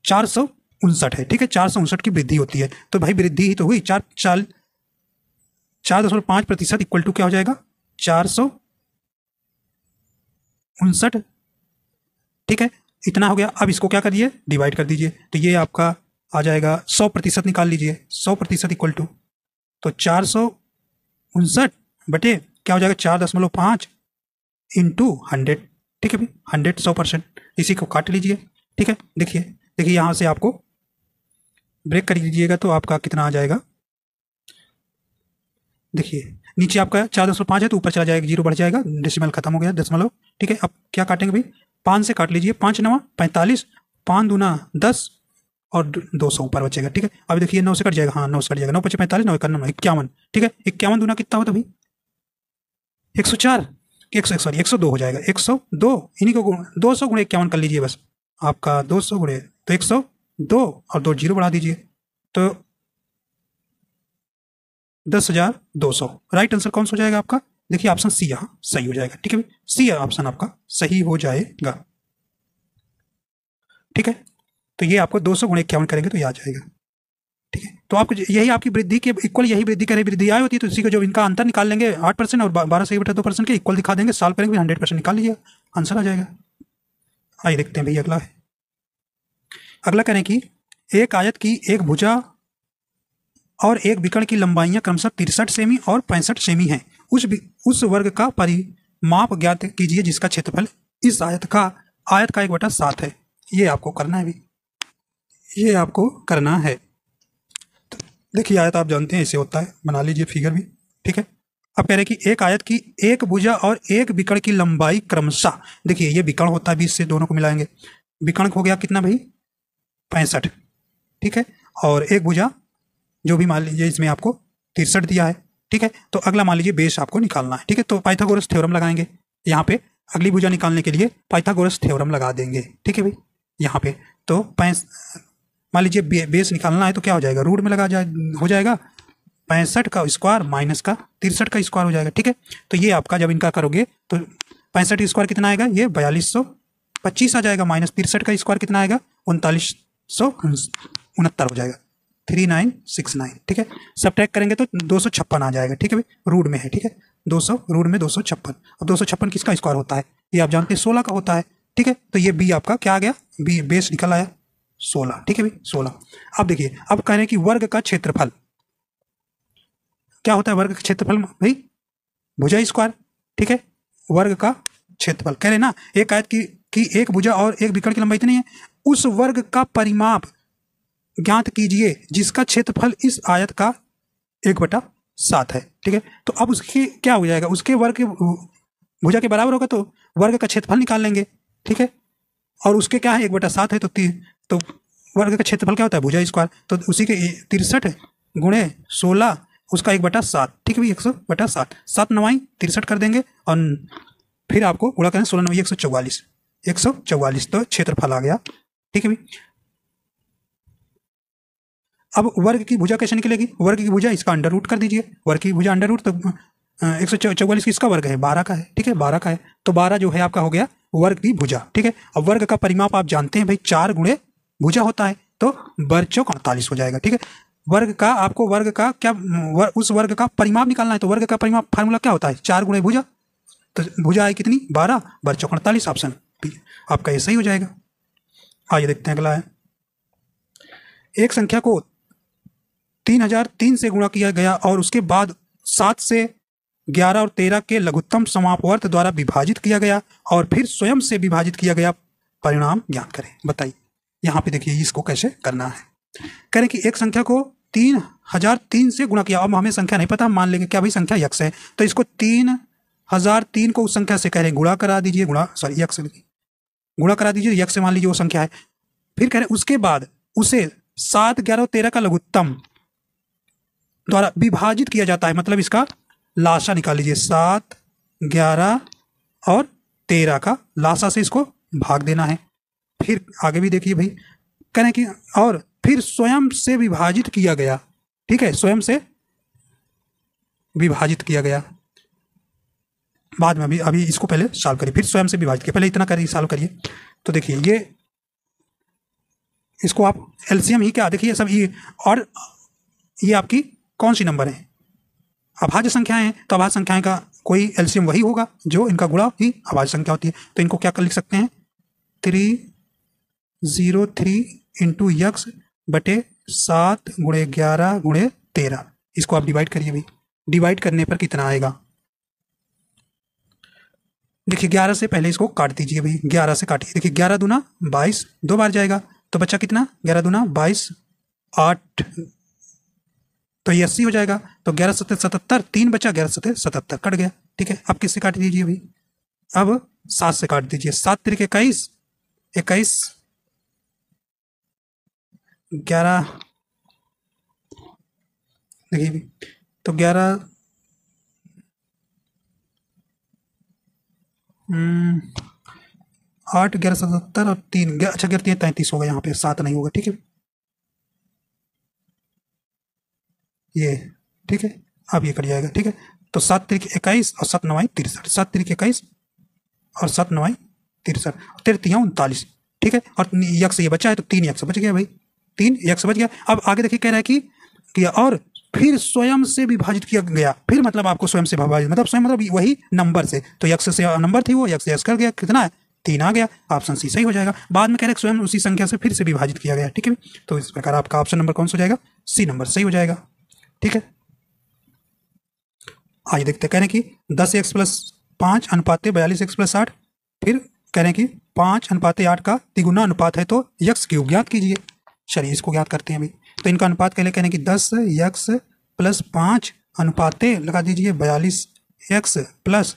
चार सौ उनसठ है ठीक है चार सौ उनसठ की वृद्धि होती है तो भाई वृद्धि ही तो हुई चार चाल चार दशमलव पाँच प्रतिशत इक्वल टू क्या हो जाएगा चार सौ उनसठ ठीक है इतना हो गया अब इसको क्या करिए डिवाइड कर दीजिए तो ये आपका आ जाएगा सौ प्रतिशत निकाल लीजिए सौ प्रतिशत इक्वल टू तो चार सौ उनसठ बटे क्या हो जाएगा चार दशमलव पाँच इंटू हंड्रेड ठीक है भाई हंड्रेड सौ परसेंट इसी को काट लीजिए ठीक है देखिए देखिए यहाँ से आपको ब्रेक कर लीजिएगा तो आपका कितना आ जाएगा देखिए नीचे आपका चार दशमलव पाँच है तो ऊपर चला जाएगा जीरो बढ़ जाएगा डेसिमल खत्म हो गया दशमलव ठीक है अब क्या काटेंगे भाई पाँच से काट लीजिए पाँच नवा पैंतालीस पाँच दूना दस और दो सौ ऊपर बचेगा ठीक है अभी देखिए नौ से कट जाएगा हाँ नौ से कट जाएगा नौ पच्चीस पैंतालीस नौ इक्यावन इक्यावन ठीक है इक्यावन दूना कितना होता भाई एक सौ चार एक सौ सॉरी एक सौ दो हो जाएगा एक सौ दो इन्हीं को दो सौ गुणे इक्यावन कर लीजिए बस आपका दो सौ गुणे तो एक सौ दो और दो जीरो बढ़ा दीजिए तो दस हजार दो सौ राइट आंसर कौन सा हो जाएगा आपका देखिए ऑप्शन सी यहाँ सही हो जाएगा ठीक है सी ऑप्शन आपका सही हो जाएगा ठीक है तो ये आपको दो सौ गुण इक्यावन करेंगे तो ये आ जाएगा ठीक है तो आपको यही आपकी वृद्धि के इक्वल यही वृद्धि करें वृद्धि आई होती है तो इसी को जो इनका अंतर निकाल लेंगे आठ परसेंट और बारह से बटा दो परसेंट के इक्वल दिखा देंगे साल करेंगे हंड्रेड परसेंट निकाल लिया आंसर आ जाएगा आइए देखते हैं भैया अगला है अगला कह रहे हैं कि एक आयत की एक भुजा और एक विकर्ण की लंबाइयां क्रमशः तिरसठ सेमी और पैंसठ सेमी हैं उस उस वर्ग का परिमाप ज्ञात कीजिए जिसका क्षेत्रफल इस आयत का आयत का एक बटा सात है ये आपको करना है भी ये आपको करना है तो देखिए आयत आप जानते हैं ऐसे होता है बना लीजिए फिगर भी ठीक है अब कह रहे कि एक आयत की एक भुजा और एक विकर्ण की लंबाई क्रमशः देखिए ये विकर्ण होता है भी इससे दोनों को मिलाएंगे विकर्ण हो गया कितना भाई पैंसठ ठीक है और एक भुजा जो भी मान लीजिए इसमें आपको तिरसठ दिया है ठीक है तो अगला मान लीजिए बेस आपको निकालना है ठीक है तो पाइथागोरस थ्योरम लगाएंगे यहाँ पे अगली भुजा निकालने के लिए पाइथागोरस थ्योरम लगा देंगे ठीक है भाई यहाँ पे तो पैंस मान लीजिए बे, बेस निकालना है तो क्या हो जाएगा रूट में लगा जाए हो जाएगा पैंसठ का स्क्वायर माइनस का तिरसठ का स्क्वायर हो जाएगा ठीक है तो ये आपका जब इनका करोगे तो पैंसठ स्क्वायर कितना आएगा ये बयालीस सौ पच्चीस आ जाएगा माइनस तिरसठ का स्क्वायर कितना आएगा उनतालीस सौ उनहत्तर हो जाएगा थ्री नाइन सिक्स नाइन ठीक है सब ट्रैक करेंगे तो दो सौ छप्पन आ जाएगा ठीक है भाई रूड में है ठीक है दो सौ रूड में दो सौ छप्पन अब दो सौ छप्पन किसका स्क्वायर होता है ये आप जानते हैं सोलह का होता है ठीक है तो ये बी आपका क्या आ गया बी बेस निकल आया सोलह ठीक है भाई सोलह अब देखिए अब कह रहे हैं कि वर्ग का क्षेत्रफल क्या होता है वर्ग का क्षेत्रफल भाई भुजा स्क्वायर ठीक है वर्ग का क्षेत्रफल कह रहे ना एक आयत की कि एक भुजा और एक विकर्ण की लंबाई इतनी है उस वर्ग का परिमाप ज्ञात कीजिए जिसका क्षेत्रफल इस आयत का एक बटा सात है ठीक है तो अब उसके क्या हो जाएगा उसके वर्ग भुजा के बराबर होगा तो वर्ग का क्षेत्रफल निकाल लेंगे ठीक है और उसके क्या है एक बटा सात है तो तीन तो वर्ग का क्षेत्रफल क्या होता है भुजा स्क्वायर तो उसी के तिरसठ गुणे सोलह उसका एक बटा सात ठीक है एक सौ बटा सात सात नवाई तिरसठ कर देंगे और फिर आपको गुणा करें सोलह नवाई एक सौ चौवालीस एक सौ चौवालीस तो क्षेत्रफल आ गया ठीक है भाई अब वर्ग की भुजा कैसे निकलेगी वर्ग की भुजा इसका अंडर रूट कर दीजिए वर्ग की भुजा अंडर रूट तो एक सौ चौवालीस इसका वर्ग है बारह का है ठीक है बारह का है तो बारह जो है आपका हो गया वर्ग की भुजा ठीक है अब वर्ग का परिमाप आप जानते हैं भाई चार गुणे भुजा होता है तो वर्ग चौक अड़तालीस हो जाएगा ठीक है वर्ग का आपको वर्ग का क्या वर, उस वर्ग का परिमाप निकालना है तो वर्ग का परिमाप फार्मूला क्या होता है चार गुणे भुजा तो भुजा है कितनी बारह वर्ग चौक अड़तालीस ऑप्शन आपका ये सही हो जाएगा आइए देखते हैं अगला है एक संख्या को तीन हजार तीन से गुणा किया गया और उसके बाद सात से ग्यारह और तेरह के लघुत्तम समापवर्त द्वारा विभाजित किया गया और फिर स्वयं से विभाजित किया गया परिणाम ज्ञान करें बताइए यहाँ पे देखिए इसको कैसे करना है कह रहे कि एक संख्या को तीन हजार तीन से गुणा किया अब हमें संख्या नहीं पता मान लेंगे क्या भाई संख्या यक्ष है तो इसको तीन हजार तीन को उस संख्या से कह रहे हैं गुणा करा दीजिए गुणा सॉरी यक्ष गुणा करा दीजिए यक्ष मान लीजिए वो संख्या है फिर कह रहे हैं उसके बाद उसे सात ग्यारह तेरह का लघुत्तम द्वारा विभाजित किया जाता है मतलब इसका लाशा निकाल लीजिए सात ग्यारह और तेरह का लाशा से इसको भाग देना है फिर आगे भी देखिए भाई कहें कि और फिर स्वयं से विभाजित किया गया ठीक है स्वयं से विभाजित किया गया बाद में अभी अभी इसको पहले सॉल्व करिए फिर स्वयं से विभाजित किया पहले इतना करिए सॉल्व करिए तो देखिए ये इसको आप एलसीएम ही क्या देखिए सब ये और ये आपकी कौन सी नंबर हैं अभाज्य संख्याएं हैं तो अभाज्य संख्याएं का कोई एल्सियम वही होगा जो इनका गुणा ही अभाज्य संख्या होती है तो इनको क्या कर लिख सकते हैं three zero three into X बटे सात गुणे ग्यारह गुणे तेरह इसको आप डिवाइड करिए भाई डिवाइड करने पर कितना आएगा देखिए ग्यारह से पहले इसको काट दीजिए भाई ग्यारह से काटिए देखिए ग्यारह दूना बाईस दो बार जाएगा तो बच्चा कितना ग्यारह दूना बाईस आठ तो ये अस्सी हो जाएगा तो ग्यारह सत्तर सतहत्तर तीन बचा ग्यारह सत्तर सतहत्तर कट गया ठीक है अब किससे काट दीजिए अभी अब सात से काट दीजिए सात तरीके इक्कीस इक्कीस ग्यारह देखिए तो ग्यारह हम्म, आठ ग्यारह सतहत्तर और तीन अच्छा ग्यारह तैंतीस होगा यहाँ पे सात नहीं होगा ठीक है ये ठीक है अब ये कट जाएगा ठीक है तो सात तरीके इक्कीस और सात नवाई तिरसठ सात तरीके इक्कीस और सात नवाई तिरसठ तिरतीय उनतालीस ठीक है और यक्ष ये बचा है तो तीन यक्ष बच गया भाई तीन यक्ष बच गया अब आगे देखिए कह रहा है कि किया और फिर स्वयं से विभाजित किया गया फिर मतलब आपको स्वयं से विभाजित मतलब स्वयं मतलब वही नंबर से तो यक्ष से नंबर थी वो यक्ष यक्ष कर गया कितना है तीन आ गया ऑप्शन सी सही हो जाएगा बाद में कह रहे स्वयं उसी संख्या से फिर से विभाजित किया गया ठीक है तो इस प्रकार आपका ऑप्शन नंबर कौन सा हो जाएगा सी नंबर सही हो जाएगा ठीक है आइए देखते कह रहे कि दस एक्स प्लस पाँच अनुपात बयालीस एक्स प्लस आठ फिर कह रहे कि पाँच अनुपात आठ का तिगुना अनुपात है तो यक्स क्यूब ज्ञात कीजिए चलिए इसको ज्ञात करते हैं अभी तो इनका अनुपात कह लें कह रहे कि दस यक्स प्लस पाँच अनुपात लगा दीजिए बयालीस एक्स प्लस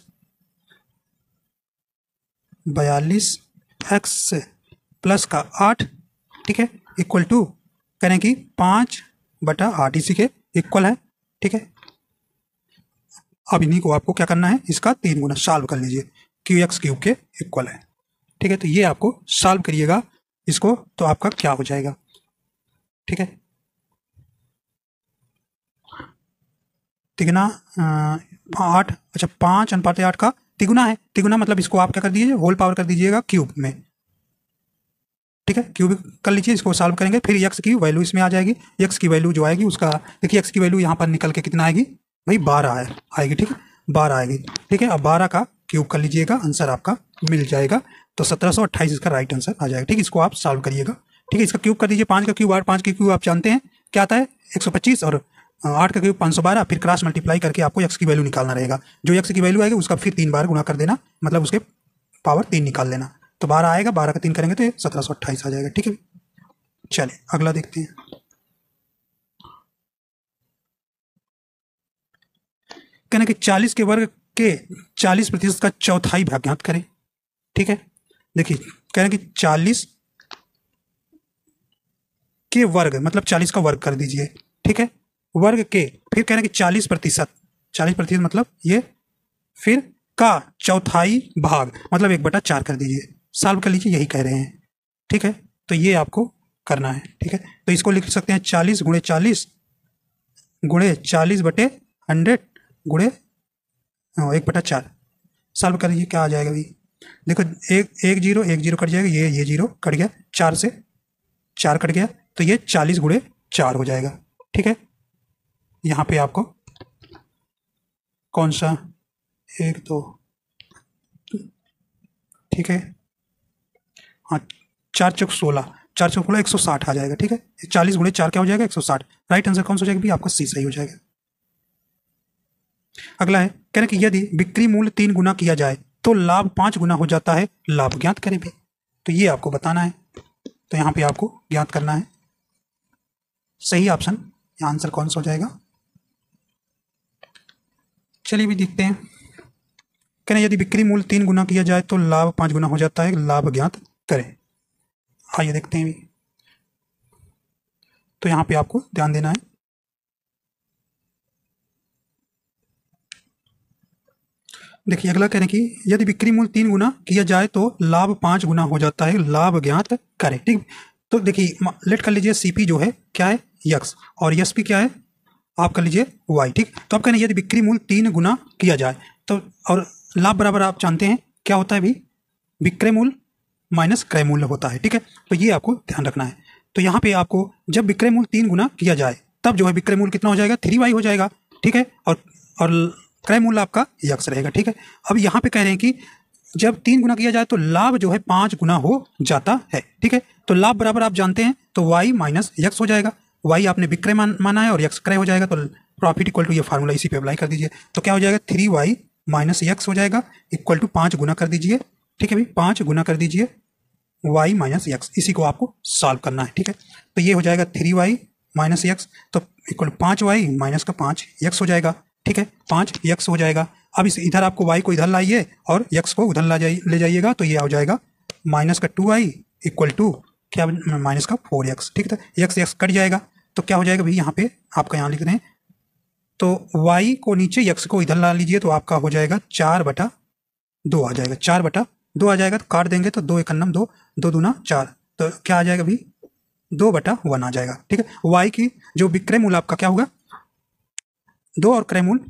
बयालीस एक्स प्लस का आठ ठीक है इक्वल टू कह रहे कि पाँच बटा आठ इसी के इक्वल है ठीक है अब इन्हीं को आपको क्या करना है इसका तीन गुना सॉल्व कर लीजिए क्यू एक्स क्यूब के इक्वल है ठीक है तो ये आपको सॉल्व करिएगा इसको तो आपका क्या हो जाएगा ठीक है तिगुना आठ अच्छा पाँच अनुपात आठ का तिगुना है तिगुना मतलब इसको आप क्या कर दीजिए होल पावर कर दीजिएगा क्यूब में ठीक है क्यूबिक कर लीजिए इसको सॉल्व करेंगे फिर यक्स की वैल्यू इसमें आ जाएगी यक्स की वैल्यू जो आएगी उसका देखिए यक्स की वैल्यू यहाँ पर निकल के कितना आएगी भाई बारह आए, आएगी ठीक है बारह आएगी ठीक है अब बारह का क्यूब कर लीजिएगा आंसर आपका मिल जाएगा तो सत्रह सौ अट्ठाईस इसका राइट आंसर आ जाएगा ठीक है इसको आप सॉल्व करिएगा ठीक है इसका क्यूब कर दीजिए पाँच का क्यूब आठ पाँच का क्यूब आप जानते हैं क्या आता है एक सौ पच्चीस और आठ का क्यूब पाँच सौ बारह फिर क्रॉस मल्टीप्लाई करके आपको यक्स की वैल्यू निकालना रहेगा जो यक्स की वैल्यू आएगी उसका फिर तीन बार गुणा कर देना मतलब उसके पावर तीन निकाल लेना तो बारह आएगा बारह का तीन करेंगे तो सत्रह सौ अट्ठाईस आ जाएगा ठीक है चलिए अगला देखते हैं कहना कि चालीस के वर्ग के चालीस प्रतिशत का चौथाई भाग ज्ञात करें ठीक है देखिए कहना कि चालीस के वर्ग मतलब चालीस का वर्ग कर दीजिए ठीक है वर्ग के फिर कहना कि चालीस प्रतिशत चालीस प्रतिशत मतलब ये फिर का चौथाई भाग मतलब एक बटा चार कर दीजिए सॉल्व कर लीजिए यही कह रहे हैं ठीक है तो ये आपको करना है ठीक है तो इसको लिख सकते हैं चालीस गुणे चालीस गुणे चालीस बटे हंड्रेड गुणे हाँ, एक बटा चार सॉल्व लीजिए क्या आ जाएगा भाई देखो एक एक जीरो एक जीरो कट जाएगा ये ये जीरो कट गया चार से चार कट गया तो ये चालीस गुणे चार हो जाएगा ठीक है यहाँ पे आपको कौन सा एक दो ठीक है हाँ चार चौक सोलह चार चौक सोलह एक सौ साठ आ जाएगा ठीक है चालीस गुड़े चार क्या हो जाएगा एक सौ साठ राइट आंसर कौन सा हो जाएगा भी आपका सी सही हो जाएगा अगला है कह रहे कि यदि बिक्री मूल्य तीन गुना किया जाए तो लाभ पांच गुना हो जाता है लाभ ज्ञात करें भी तो ये आपको बताना है तो यहाँ पे आपको ज्ञात करना है सही ऑप्शन आंसर कौन सा हो जाएगा चलिए भी देखते हैं कहना यदि बिक्री मूल्य तीन गुना किया जाए तो लाभ पांच गुना हो जाता है लाभ ज्ञात करें आइए देखते हैं तो यहाँ पे आपको ध्यान देना है देखिए अगला कह रहे हैं कि यदि बिक्री मूल्य तीन गुना किया जाए तो लाभ पांच गुना हो जाता है लाभ ज्ञात करें ठीक तो देखिए लेट कर लीजिए सीपी जो है क्या है यक्स और यस पी क्या है आप कर लीजिए वाई ठीक तो आप कह रहे हैं यदि बिक्री मूल्य तीन गुना किया जाए तो और लाभ बराबर आप जानते हैं क्या होता है अभी विक्रय मूल्य माइनस क्रय मूल्य होता है ठीक है तो ये आपको ध्यान रखना है तो यहाँ पे आपको जब विक्रय मूल्य तीन गुना किया जाए तब जो है विक्रय मूल्य कितना हो जाएगा थ्री वाई हो जाएगा ठीक है और और क्रय मूल्य आपका यक्स रहेगा ठीक है अब यहाँ पे कह रहे हैं कि जब तीन गुना किया जाए तो लाभ जो है पाँच गुना हो जाता है ठीक है तो लाभ बराबर आप जानते हैं तो वाई माइनस यक्स हो जाएगा वाई आपने विक्रय मान, माना है और यक्स क्रय हो जाएगा तो प्रॉफिट इक्वल टू ये फार्मूला इसी पे अप्लाई कर दीजिए तो क्या हो जाएगा थ्री वाई माइनस यक्स हो जाएगा इक्वल टू पाँच गुना कर दीजिए ठीक है भाई पाँच गुना कर दीजिए वाई माइनस एक्स इसी को आपको सॉल्व करना है ठीक है तो ये हो जाएगा थ्री वाई माइनस एक्स तो इक्वल पाँच वाई माइनस का पाँच एक्स हो जाएगा ठीक है पाँच एक्स हो जाएगा अब इस इधर आपको वाई को इधर लाइए और यक्स को उधर ला जाइए ले जाइएगा तो ये हो जाएगा माइनस का टू आई इक्वल टू क्या माइनस का फोर एक्स ठीक है एक्स तो एक्स कट जाएगा तो क्या हो जाएगा भाई यहाँ पे आपका यहाँ लिख रहे हैं तो वाई को नीचे यक्स को इधर ला लीजिए तो आपका हो जाएगा चार बटा दो आ जाएगा चार बटा दो आ जाएगा तो काट देंगे तो दो इकन्नम दो दो दूना चार तो क्या आ जाएगा भाई दो बटा वन आ जाएगा ठीक है वाई की जो विक्रय मूल आपका क्या होगा दो और क्रय मूल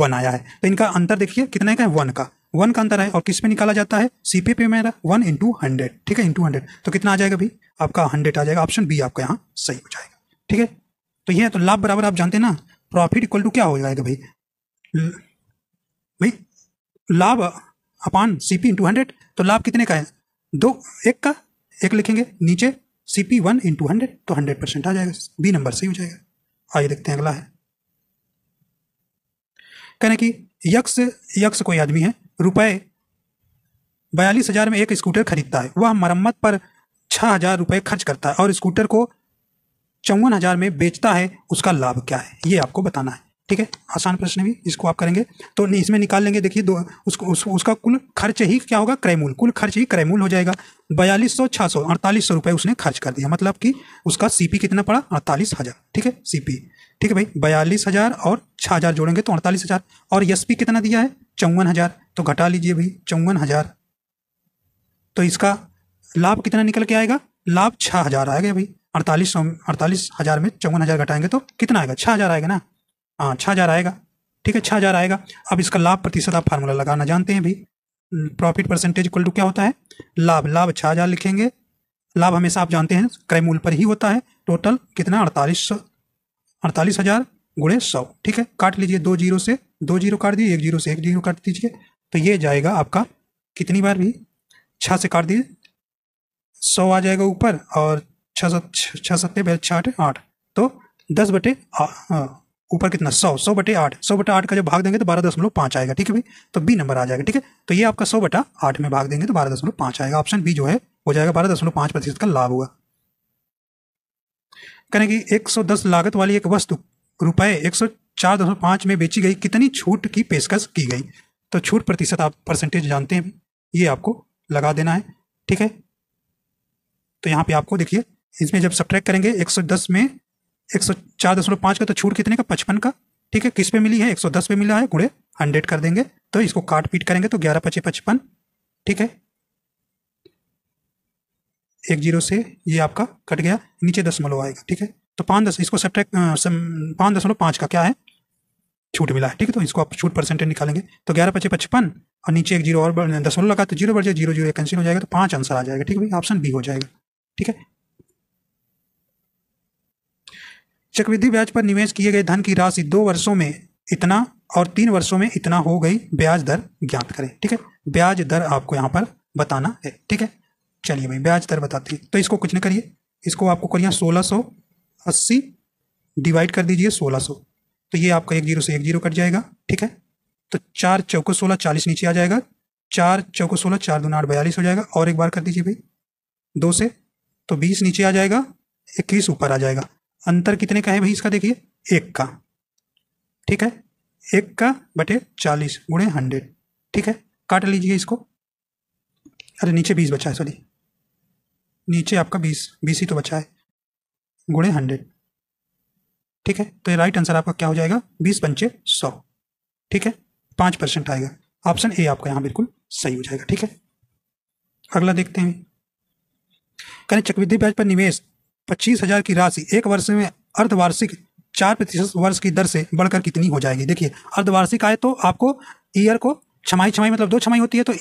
वन आया है तो इनका अंतर देखिए कितने का है वन का वन का अंतर है और किस में निकाला जाता है सीपी पे मेरा वन इंटू हंड्रेड ठीक है इंटू हंड्रेड तो कितना आ जाएगा भाई आपका हंड्रेड आ जाएगा ऑप्शन बी आपका यहाँ सही हो जाएगा ठीक है तो यह तो लाभ बराबर आप जानते हैं ना प्रॉफिट इक्वल टू क्या हो जाएगा भाई भाई लाभ अपान सी पी इंटू हंड्रेड तो लाभ कितने का है दो एक का एक लिखेंगे नीचे C P one into hundred तो हंड्रेड परसेंट आ जाएगा बी नंबर सही हो जाएगा आइए देखते हैं अगला है कहने की यक्ष यक्ष कोई आदमी है रुपए बयालीस हजार में एक स्कूटर खरीदता है वह मरम्मत पर छः हजार रुपये खर्च करता है और स्कूटर को चौवन हजार में बेचता है उसका लाभ क्या है ये आपको बताना है ठीक है आसान प्रश्न भी इसको आप करेंगे तो इसमें निकाल लेंगे देखिए दो उसको उस, उसका कुल खर्च ही क्या होगा क्रयमूल कुल खर्च ही क्रयमूल हो जाएगा बयालीस सौ छः सौ अड़तालीस सौ रुपये उसने खर्च कर दिया मतलब कि उसका सीपी कितना पड़ा अड़तालीस हज़ार ठीक है सीपी ठीक है भाई बयालीस हज़ार और छः हज़ार जोड़ेंगे तो अड़तालीस हज़ार और एस पी कितना दिया है चौवन हज़ार तो घटा लीजिए भाई चौवन हज़ार तो इसका लाभ कितना निकल के आएगा लाभ छः हज़ार आएगा भाई अड़तालीस सौ अड़तालीस हज़ार में चौवन हज़ार घटाएंगे तो कितना आएगा छः हज़ार आएगा ना हाँ छः हज़ार आएगा ठीक है छः हज़ार आएगा अब इसका लाभ प्रतिशत आप फार्मूला लगाना जानते हैं भाई प्रॉफिट परसेंटेज इक्वल टू क्या होता है लाभ लाभ छः हज़ार लिखेंगे लाभ हमेशा आप जानते हैं क्रय मूल पर ही होता है टोटल कितना अड़तालीस सौ अड़तालीस हज़ार गुड़े सौ ठीक है काट लीजिए दो जीरो से दो जीरो काट दीजिए एक जीरो से एक जीरो काट दीजिए तो ये जाएगा आपका कितनी बार भी छः से काट दिए सौ आ जाएगा ऊपर और छः सत छः सत्ते छः आठ तो दस बटे हाँ, ऊपर कितना सौ सौ बटे आठ सौ बटा आठ का जब भाग देंगे तो बारह दशमलव पांच आएगा ठीक है भाई तो बी नंबर आ जाएगा ठीक है तो ये आपका सौ बटा आठ में भाग देंगे तो बारह दशमलव पांच आएगा ऑप्शन बी जो है हो जाएगा बारह दशमलव पांच प्रतिशत का लाभ हुआ कहें की एक सौ दस लागत वाली एक वस्तु रुपए एक सौ चार दशमलव पांच में बेची गई कितनी छूट की पेशकश की गई तो छूट प्रतिशत आप परसेंटेज जानते हैं ये आपको लगा देना है ठीक है तो यहाँ पे आपको देखिए इसमें जब सब्ट्रैक्ट करेंगे दस में एक सौ चार दशमलव पाँच का तो छूट कितने का पचपन का ठीक है किस पे मिली है एक सौ दस पे मिला है गुड़े हंड्रेड कर देंगे तो इसको काट पीट करेंगे तो ग्यारह पचे पचपन ठीक है एक जीरो से ये आपका कट गया नीचे दशमलव आएगा ठीक है तो पाँच दस इसको सब्ट्रैक्ट पाँच दशमलव पाँच का क्या है छूट मिला है ठीक है तो इसको आप छूट परसेंटेज निकालेंगे तो ग्यारह पचे पचपन और नीचे एक जीरो और दशमलव लगा तो जीरो बढ़ जाए जीरो जीरो कैंसिल हो जाएगा तो पाँच आंसर आ जाएगा ठीक है भाई ऑप्शन बी हो जाएगा ठीक है चक्रवृद्धि ब्याज पर निवेश किए गए धन की राशि दो वर्षों में इतना और तीन वर्षों में इतना हो गई ब्याज दर ज्ञात करें ठीक है ब्याज दर आपको यहाँ पर बताना है ठीक है चलिए भाई ब्याज दर बताते हैं तो इसको कुछ ना करिए इसको आपको करिए सोलह सौ अस्सी डिवाइड कर दीजिए सोलह सौ तो ये आपका एक जीरो से एक जीरो कट जाएगा ठीक है तो चार चौको सोलह चालीस नीचे आ जाएगा चार चौको सोलह चार दून आठ बयालीस हो जाएगा और एक बार कर दीजिए भाई दो से तो बीस नीचे आ जाएगा इक्कीस ऊपर आ जाएगा अंतर कितने का है भाई इसका देखिए एक का ठीक है एक का बटे चालीस गुणे हंड्रेड ठीक है काट लीजिए इसको अरे नीचे बीस बचा है सॉरी नीचे आपका बीस बीस ही तो बचा है गुणे हंड्रेड ठीक है तो ये राइट आंसर आपका क्या हो जाएगा बीस पंचे सौ ठीक है पाँच परसेंट आएगा ऑप्शन ए आपका यहाँ बिल्कुल सही हो जाएगा ठीक है अगला देखते हैं कहें चक्रवृद्धि ब्याज पर निवेश पच्चीस हजार की राशि एक वर्ष में अर्धवार्षिक चार प्रतिशत वर्ष की दर से बढ़कर कितनी हो जाएगी देखिए अर्धवार्षिक आए तो आपको ईयर को छमाही छमाही मतलब दो छमाही होती है तो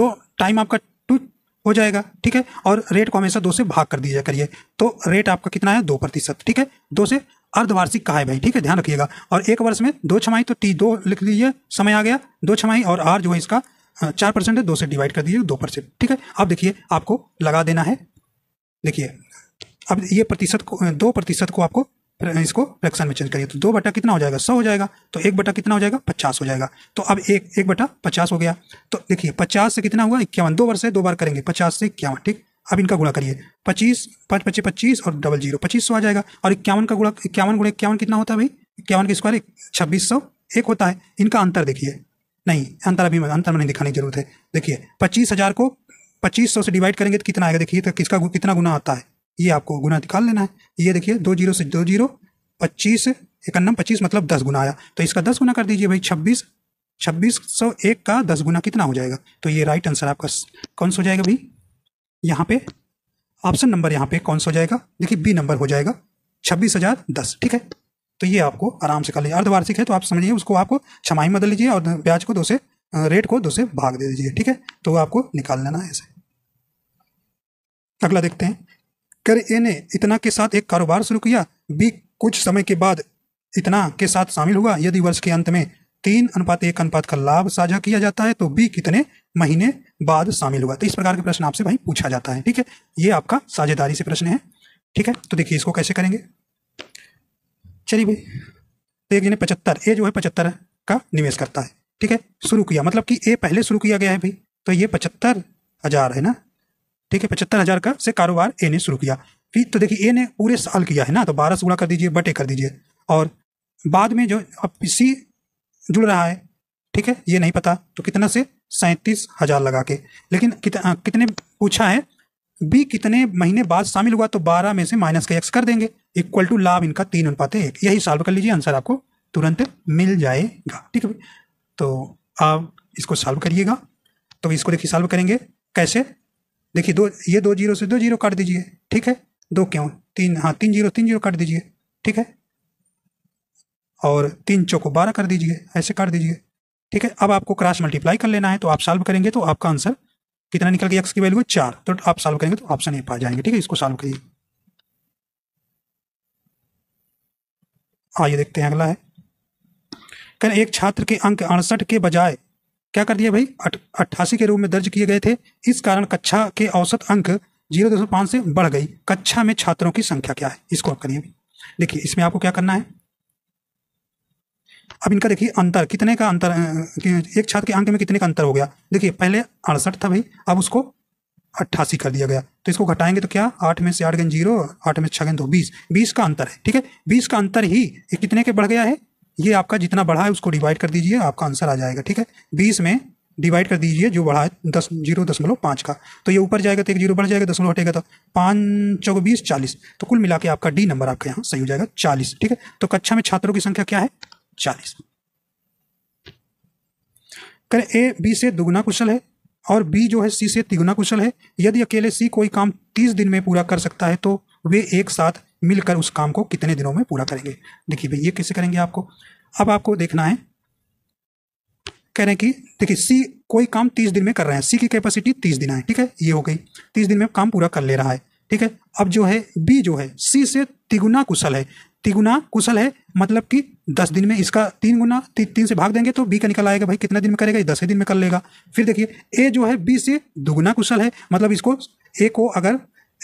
दो टाइम आपका टू हो जाएगा ठीक है और रेट को हमेशा दो से भाग कर दिया करिए तो रेट आपका कितना है दो प्रतिशत ठीक है दो से अर्धवार्षिक कहा है भाई ठीक है ध्यान रखिएगा और एक वर्ष में दो छमाही तो टी दो लिख लीजिए समय आ गया दो छमाही और आर जो है इसका चार परसेंट है दो से डिवाइड कर दीजिए दो परसेंट ठीक है अब देखिए आपको लगा देना है देखिए अब ये प्रतिशत को दो प्रतिशत को आपको इसको फ्रैक्शन में चेंज करिए तो दो बटा कितना हो जाएगा सौ हो जाएगा तो एक बटा कितना हो जाएगा पचास हो जाएगा तो अब एक एक बटा पचास हो गया तो देखिए पचास से कितना हुआ इक्यावन दो बार से दो बार करेंगे पचास से इक्यावन ठीक अब इनका गुणा करिए पच्चीस पाँच पच्चीस पच्चीस और डबल जीरो पच्चीस सौ आ जाएगा और इक्यावन का गुणा इक्यावन गुणा इक्यावन कितना होता है भाई इक्यावन का स्क्वायर छब्बीस सौ एक होता है इनका अंतर देखिए नहीं अंतर अभी अंतर में नहीं दिखाने की जरूरत है देखिए पच्चीस हज़ार को पच्चीस सौ से डिवाइड करेंगे तो कितना आएगा देखिए तो किसका कितना गुना आता है ये आपको गुना निकाल लेना है ये देखिए दो जीरो से दो जीरो पच्चीस इक्यानवे पच्चीस मतलब दस गुना आया तो इसका दस गुना कर दीजिए भाई छब्बीस छब्बीस सौ एक का दस गुना कितना हो जाएगा तो ये राइट आंसर आपका कौन सा हो जाएगा भाई यहाँ पे ऑप्शन नंबर यहाँ पे कौन सा हो जाएगा देखिए बी नंबर हो जाएगा छब्बीस हज़ार दस ठीक है तो ये आपको आराम से कर लीजिए अर्धवार्षिक है तो आप समझिए उसको आपको छमाही बदल लीजिए और ब्याज को दो से रेट को दो से भाग दे दीजिए ठीक है तो आपको निकाल लेना है ऐसे अगला देखते हैं कर ए ने इतना के साथ एक कारोबार शुरू किया बी कुछ समय के बाद इतना के साथ शामिल हुआ यदि वर्ष के अंत में तीन अनुपात एक अनुपात का लाभ साझा किया जाता है तो बी कितने महीने बाद शामिल हुआ तो इस प्रकार के प्रश्न आपसे भाई पूछा जाता है ठीक है ये आपका साझेदारी से प्रश्न है ठीक है तो देखिए इसको कैसे करेंगे चलिए भाई तो एक जिन्हें पचहत्तर ए जो है पचहत्तर का निवेश करता है ठीक है शुरू किया मतलब कि ए पहले शुरू किया गया है भाई तो ये पचहत्तर हजार है ना ठीक है पचहत्तर हज़ार का से कारोबार ए ने शुरू किया फिर तो देखिए ए ने पूरे साल किया है ना तो बारह से कर दीजिए बटे कर दीजिए और बाद में जो अब सी जुड़ रहा है ठीक है ये नहीं पता तो कितना से सैंतीस हज़ार लगा के लेकिन कित, आ, कितने पूछा है बी कितने महीने बाद शामिल हुआ तो बारह में से माइनस का एक्स कर देंगे इक्वल टू लाभ इनका तीन अनुपात एक यही सॉल्व कर लीजिए आंसर आपको तुरंत मिल जाएगा ठीक है तो आप इसको सॉल्व करिएगा तो इसको देखिए सॉल्व करेंगे कैसे देखिए दो ये दो जीरो से दो जीरो काट दीजिए ठीक है दो क्यों तीन हाँ तीन जीरो तीन जीरो काट दीजिए ठीक है और तीन चौको बारह कर दीजिए ऐसे काट दीजिए ठीक है अब आपको क्रॉस मल्टीप्लाई कर लेना है तो आप सॉल्व करेंगे तो आपका आंसर कितना निकल गया एक्स की वैल्यू चार तो आप सॉल्व करेंगे तो ऑप्शन ए पा जाएंगे ठीक है इसको सॉल्व करिए आइए देखते हैं अगला है कह एक छात्र के अंक अड़सठ के बजाय क्या कर दिया भाई अट्ठासी के रूप में दर्ज किए गए थे इस कारण कक्षा के औसत अंक जीरो दशमलव पाँच से बढ़ गई कक्षा में छात्रों की संख्या क्या है इसको आप करिए देखिए इसमें आपको क्या करना है अब इनका देखिए अंतर कितने का अंतर एक छात्र के अंक में कितने का अंतर हो गया देखिए पहले अड़सठ था भाई अब उसको अट्ठासी कर दिया गया तो इसको घटाएंगे तो क्या आठ में से आठ गेंद जीरो आठ में छः गेंद दो बीस बीस का अंतर है ठीक है बीस का अंतर ही कितने के बढ़ गया है ये आपका जितना बढ़ा है उसको डिवाइड कर दीजिए आपका आंसर आ जाएगा ठीक है बीस में डिवाइड कर दीजिए जो बढ़ा है दस जीरो दशमलव पाँच का तो ये ऊपर जाएगा तो एक जीरो बढ़ जाएगा दशमलव हटेगा तो पाँच चौक बीस चालीस तो कुल मिला के आपका डी नंबर आपका यहाँ सही हो जाएगा चालीस ठीक है तो कक्षा में छात्रों की संख्या क्या है चालीस करें ए बी से दुगुना कुशल है और बी जो है सी से तिगुना कुशल है यदि अकेले सी कोई काम तीस दिन में पूरा कर सकता है तो वे एक साथ मिलकर उस काम को कितने दिनों में पूरा करेंगे देखिए भाई ये कैसे करेंगे आपको अब आपको देखना है कह रहे हैं कि देखिए सी कोई काम तीस दिन में कर रहे हैं सी की कैपेसिटी तीस दिन है ठीक है ये हो गई तीस दिन में काम पूरा कर ले रहा है ठीक है अब जो है बी जो है सी से तिगुना कुशल है तिगुना कुशल है मतलब कि दस दिन में इसका तीन गुना ती, तीन से भाग देंगे तो बी का निकल आएगा भाई कितना दिन में करेगा दस ही दिन में कर लेगा फिर देखिए ए जो है बी से दुगुना कुशल है मतलब इसको ए को अगर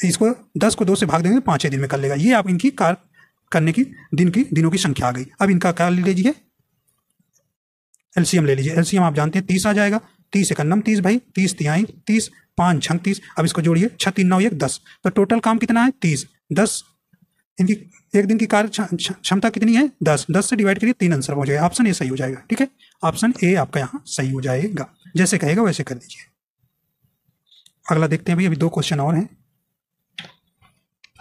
इसको दस को दो से भाग देंगे तो पाँच ही दिन में कर लेगा ये आप इनकी कार करने की दिन की दिनों की संख्या आ गई अब इनका क्या ले लीजिए एलसीएम ले लीजिए एलसीएम आप जानते हैं तीस आ जाएगा तीस इकन्नम तीस भाई तीस तिहाई तीस पाँच छंग तीस अब इसको जोड़िए छः तीन नौ एक दस तो टोटल काम कितना है तीस दस इनकी एक दिन की कार्य क्षमता कितनी है दस दस से डिवाइड करिए तीन आंसर हो जाएगा ऑप्शन ए सही हो जाएगा ठीक है ऑप्शन ए आपका यहाँ सही हो जाएगा जैसे कहेगा वैसे कर दीजिए अगला देखते हैं भाई अभी दो क्वेश्चन और हैं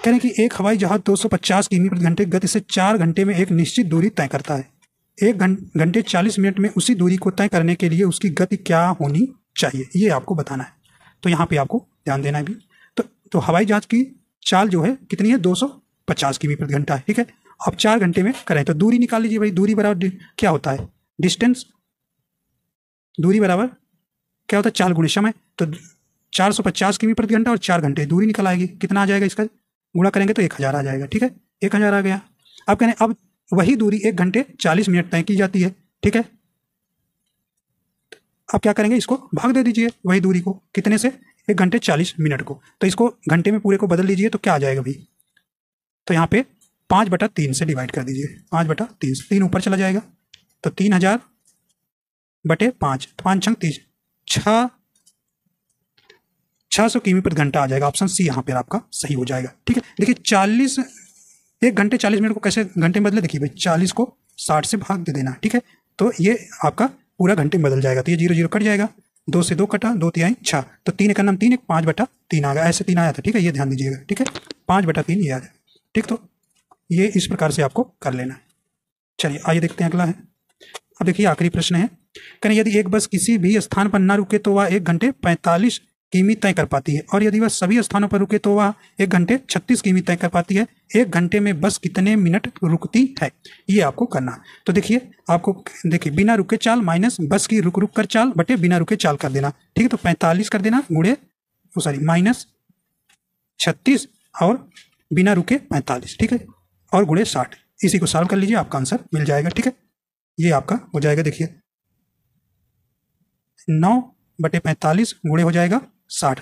कह रहे हैं कि एक हवाई जहाज 250 किमी प्रति घंटे गति से चार घंटे में एक निश्चित दूरी तय करता है एक घंटे चालीस मिनट में उसी दूरी को तय करने के लिए उसकी गति क्या होनी चाहिए ये आपको बताना है तो यहाँ पे आपको ध्यान देना है भी तो तो हवाई जहाज की चाल जो है कितनी है पचास किमी प्रति घंटा ठीक है आप चार घंटे में करें तो दूरी निकाल लीजिए भाई दूरी बराबर क्या होता है डिस्टेंस दूरी बराबर क्या होता है चार गुणे समय तो चार सौ पचास किमी प्रति घंटा और चार घंटे दूरी निकल आएगी कितना आ जाएगा इसका गुणा करेंगे तो एक हज़ार आ जाएगा ठीक है एक हज़ार आ गया अब कहने अब वही दूरी एक घंटे चालीस मिनट तय की जाती है ठीक है अब क्या करेंगे इसको भाग दे दीजिए वही दूरी को कितने से एक घंटे चालीस मिनट को तो इसको घंटे में पूरे को बदल लीजिए तो क्या आ जाएगा भाई तो यहाँ पर पाँच बटा तीन से डिवाइड कर दीजिए पाँच बटा तीन तीन ऊपर चला जाएगा तो तीन हज़ार बटे पाँच तो पाँच छंग तीस छः छह सौ किमी पर घंटा आ जाएगा ऑप्शन सी यहाँ पर आपका सही हो जाएगा ठीक है देखिए चालीस एक घंटे चालीस मिनट को कैसे घंटे में बदले देखिए भाई चालीस को साठ से भाग दे देना ठीक है तो ये आपका पूरा घंटे में बदल जाएगा तो ये जीरो जीरो कट जाएगा दो से दो कटा दो तिहाई छः तो तीन एक नाम तीन एक पाँच बटा तीन आ गया ऐसे तीन आया था ठीक है ये ध्यान दीजिएगा ठीक है पाँच बटा तीन ये आ गया ठीक तो ये इस प्रकार से आपको कर लेना है चलिए आइए देखते हैं अगला है अब देखिए आखिरी प्रश्न है कहीं यदि एक बस किसी भी स्थान पर ना रुके तो वह एक घंटे पैंतालीस किमी तय कर पाती है और यदि वह सभी स्थानों पर रुके तो वह एक घंटे छत्तीस किमी तय कर पाती है एक घंटे में बस कितने मिनट रुकती है ये आपको करना तो देखिए आपको देखिए बिना रुके चाल माइनस बस की रुक रुक कर चाल बटे बिना रुके चाल कर देना ठीक है तो पैंतालीस कर देना गुड़े सॉरी माइनस छत्तीस और बिना रुके पैंतालीस ठीक है और गुड़े साठ इसी को सॉल्व कर लीजिए आपका आंसर मिल जाएगा ठीक है ये आपका हो जाएगा देखिए नौ बटे पैंतालीस गुड़े हो जाएगा साठ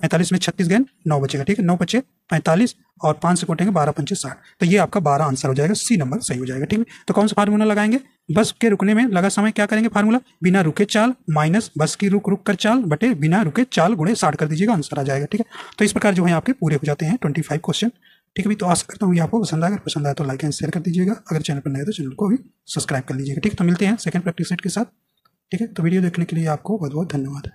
पैंतालीस में छत्तीस गए नौ बचेगा ठीक है नौ बचे पैंतालीस और पांच से कोटेंगे बारह पंचे साठ तो ये आपका बारह आंसर हो जाएगा सी नंबर सही हो जाएगा ठीक है तो कौन सा फार्मूला लगाएंगे बस के रुकने में लगा समय क्या करेंगे फार्मूला बिना रुके चाल माइनस बस की रुक रुक कर चाल बटे बिना रुके चाल गुणे साठ कर दीजिएगा आंसर आ जाएगा ठीक है तो इस प्रकार जो है आपके पूरे हो जाते हैं ट्वेंटी फाइव क्वेश्चन ठीक है भी तो आशा करता हूँ ये आपको पसंद आया अगर पसंद आए तो लाइक एंड शेयर कर दीजिएगा अगर चैनल पर नए तो चैनल को भी सब्सक्राइब कर लीजिएगा ठीक तो मिलते हैं सेकंड प्रैक्टिस सेट के साथ ठीक है तो वीडियो देखने के लिए आपको बहुत बहुत धन्यवाद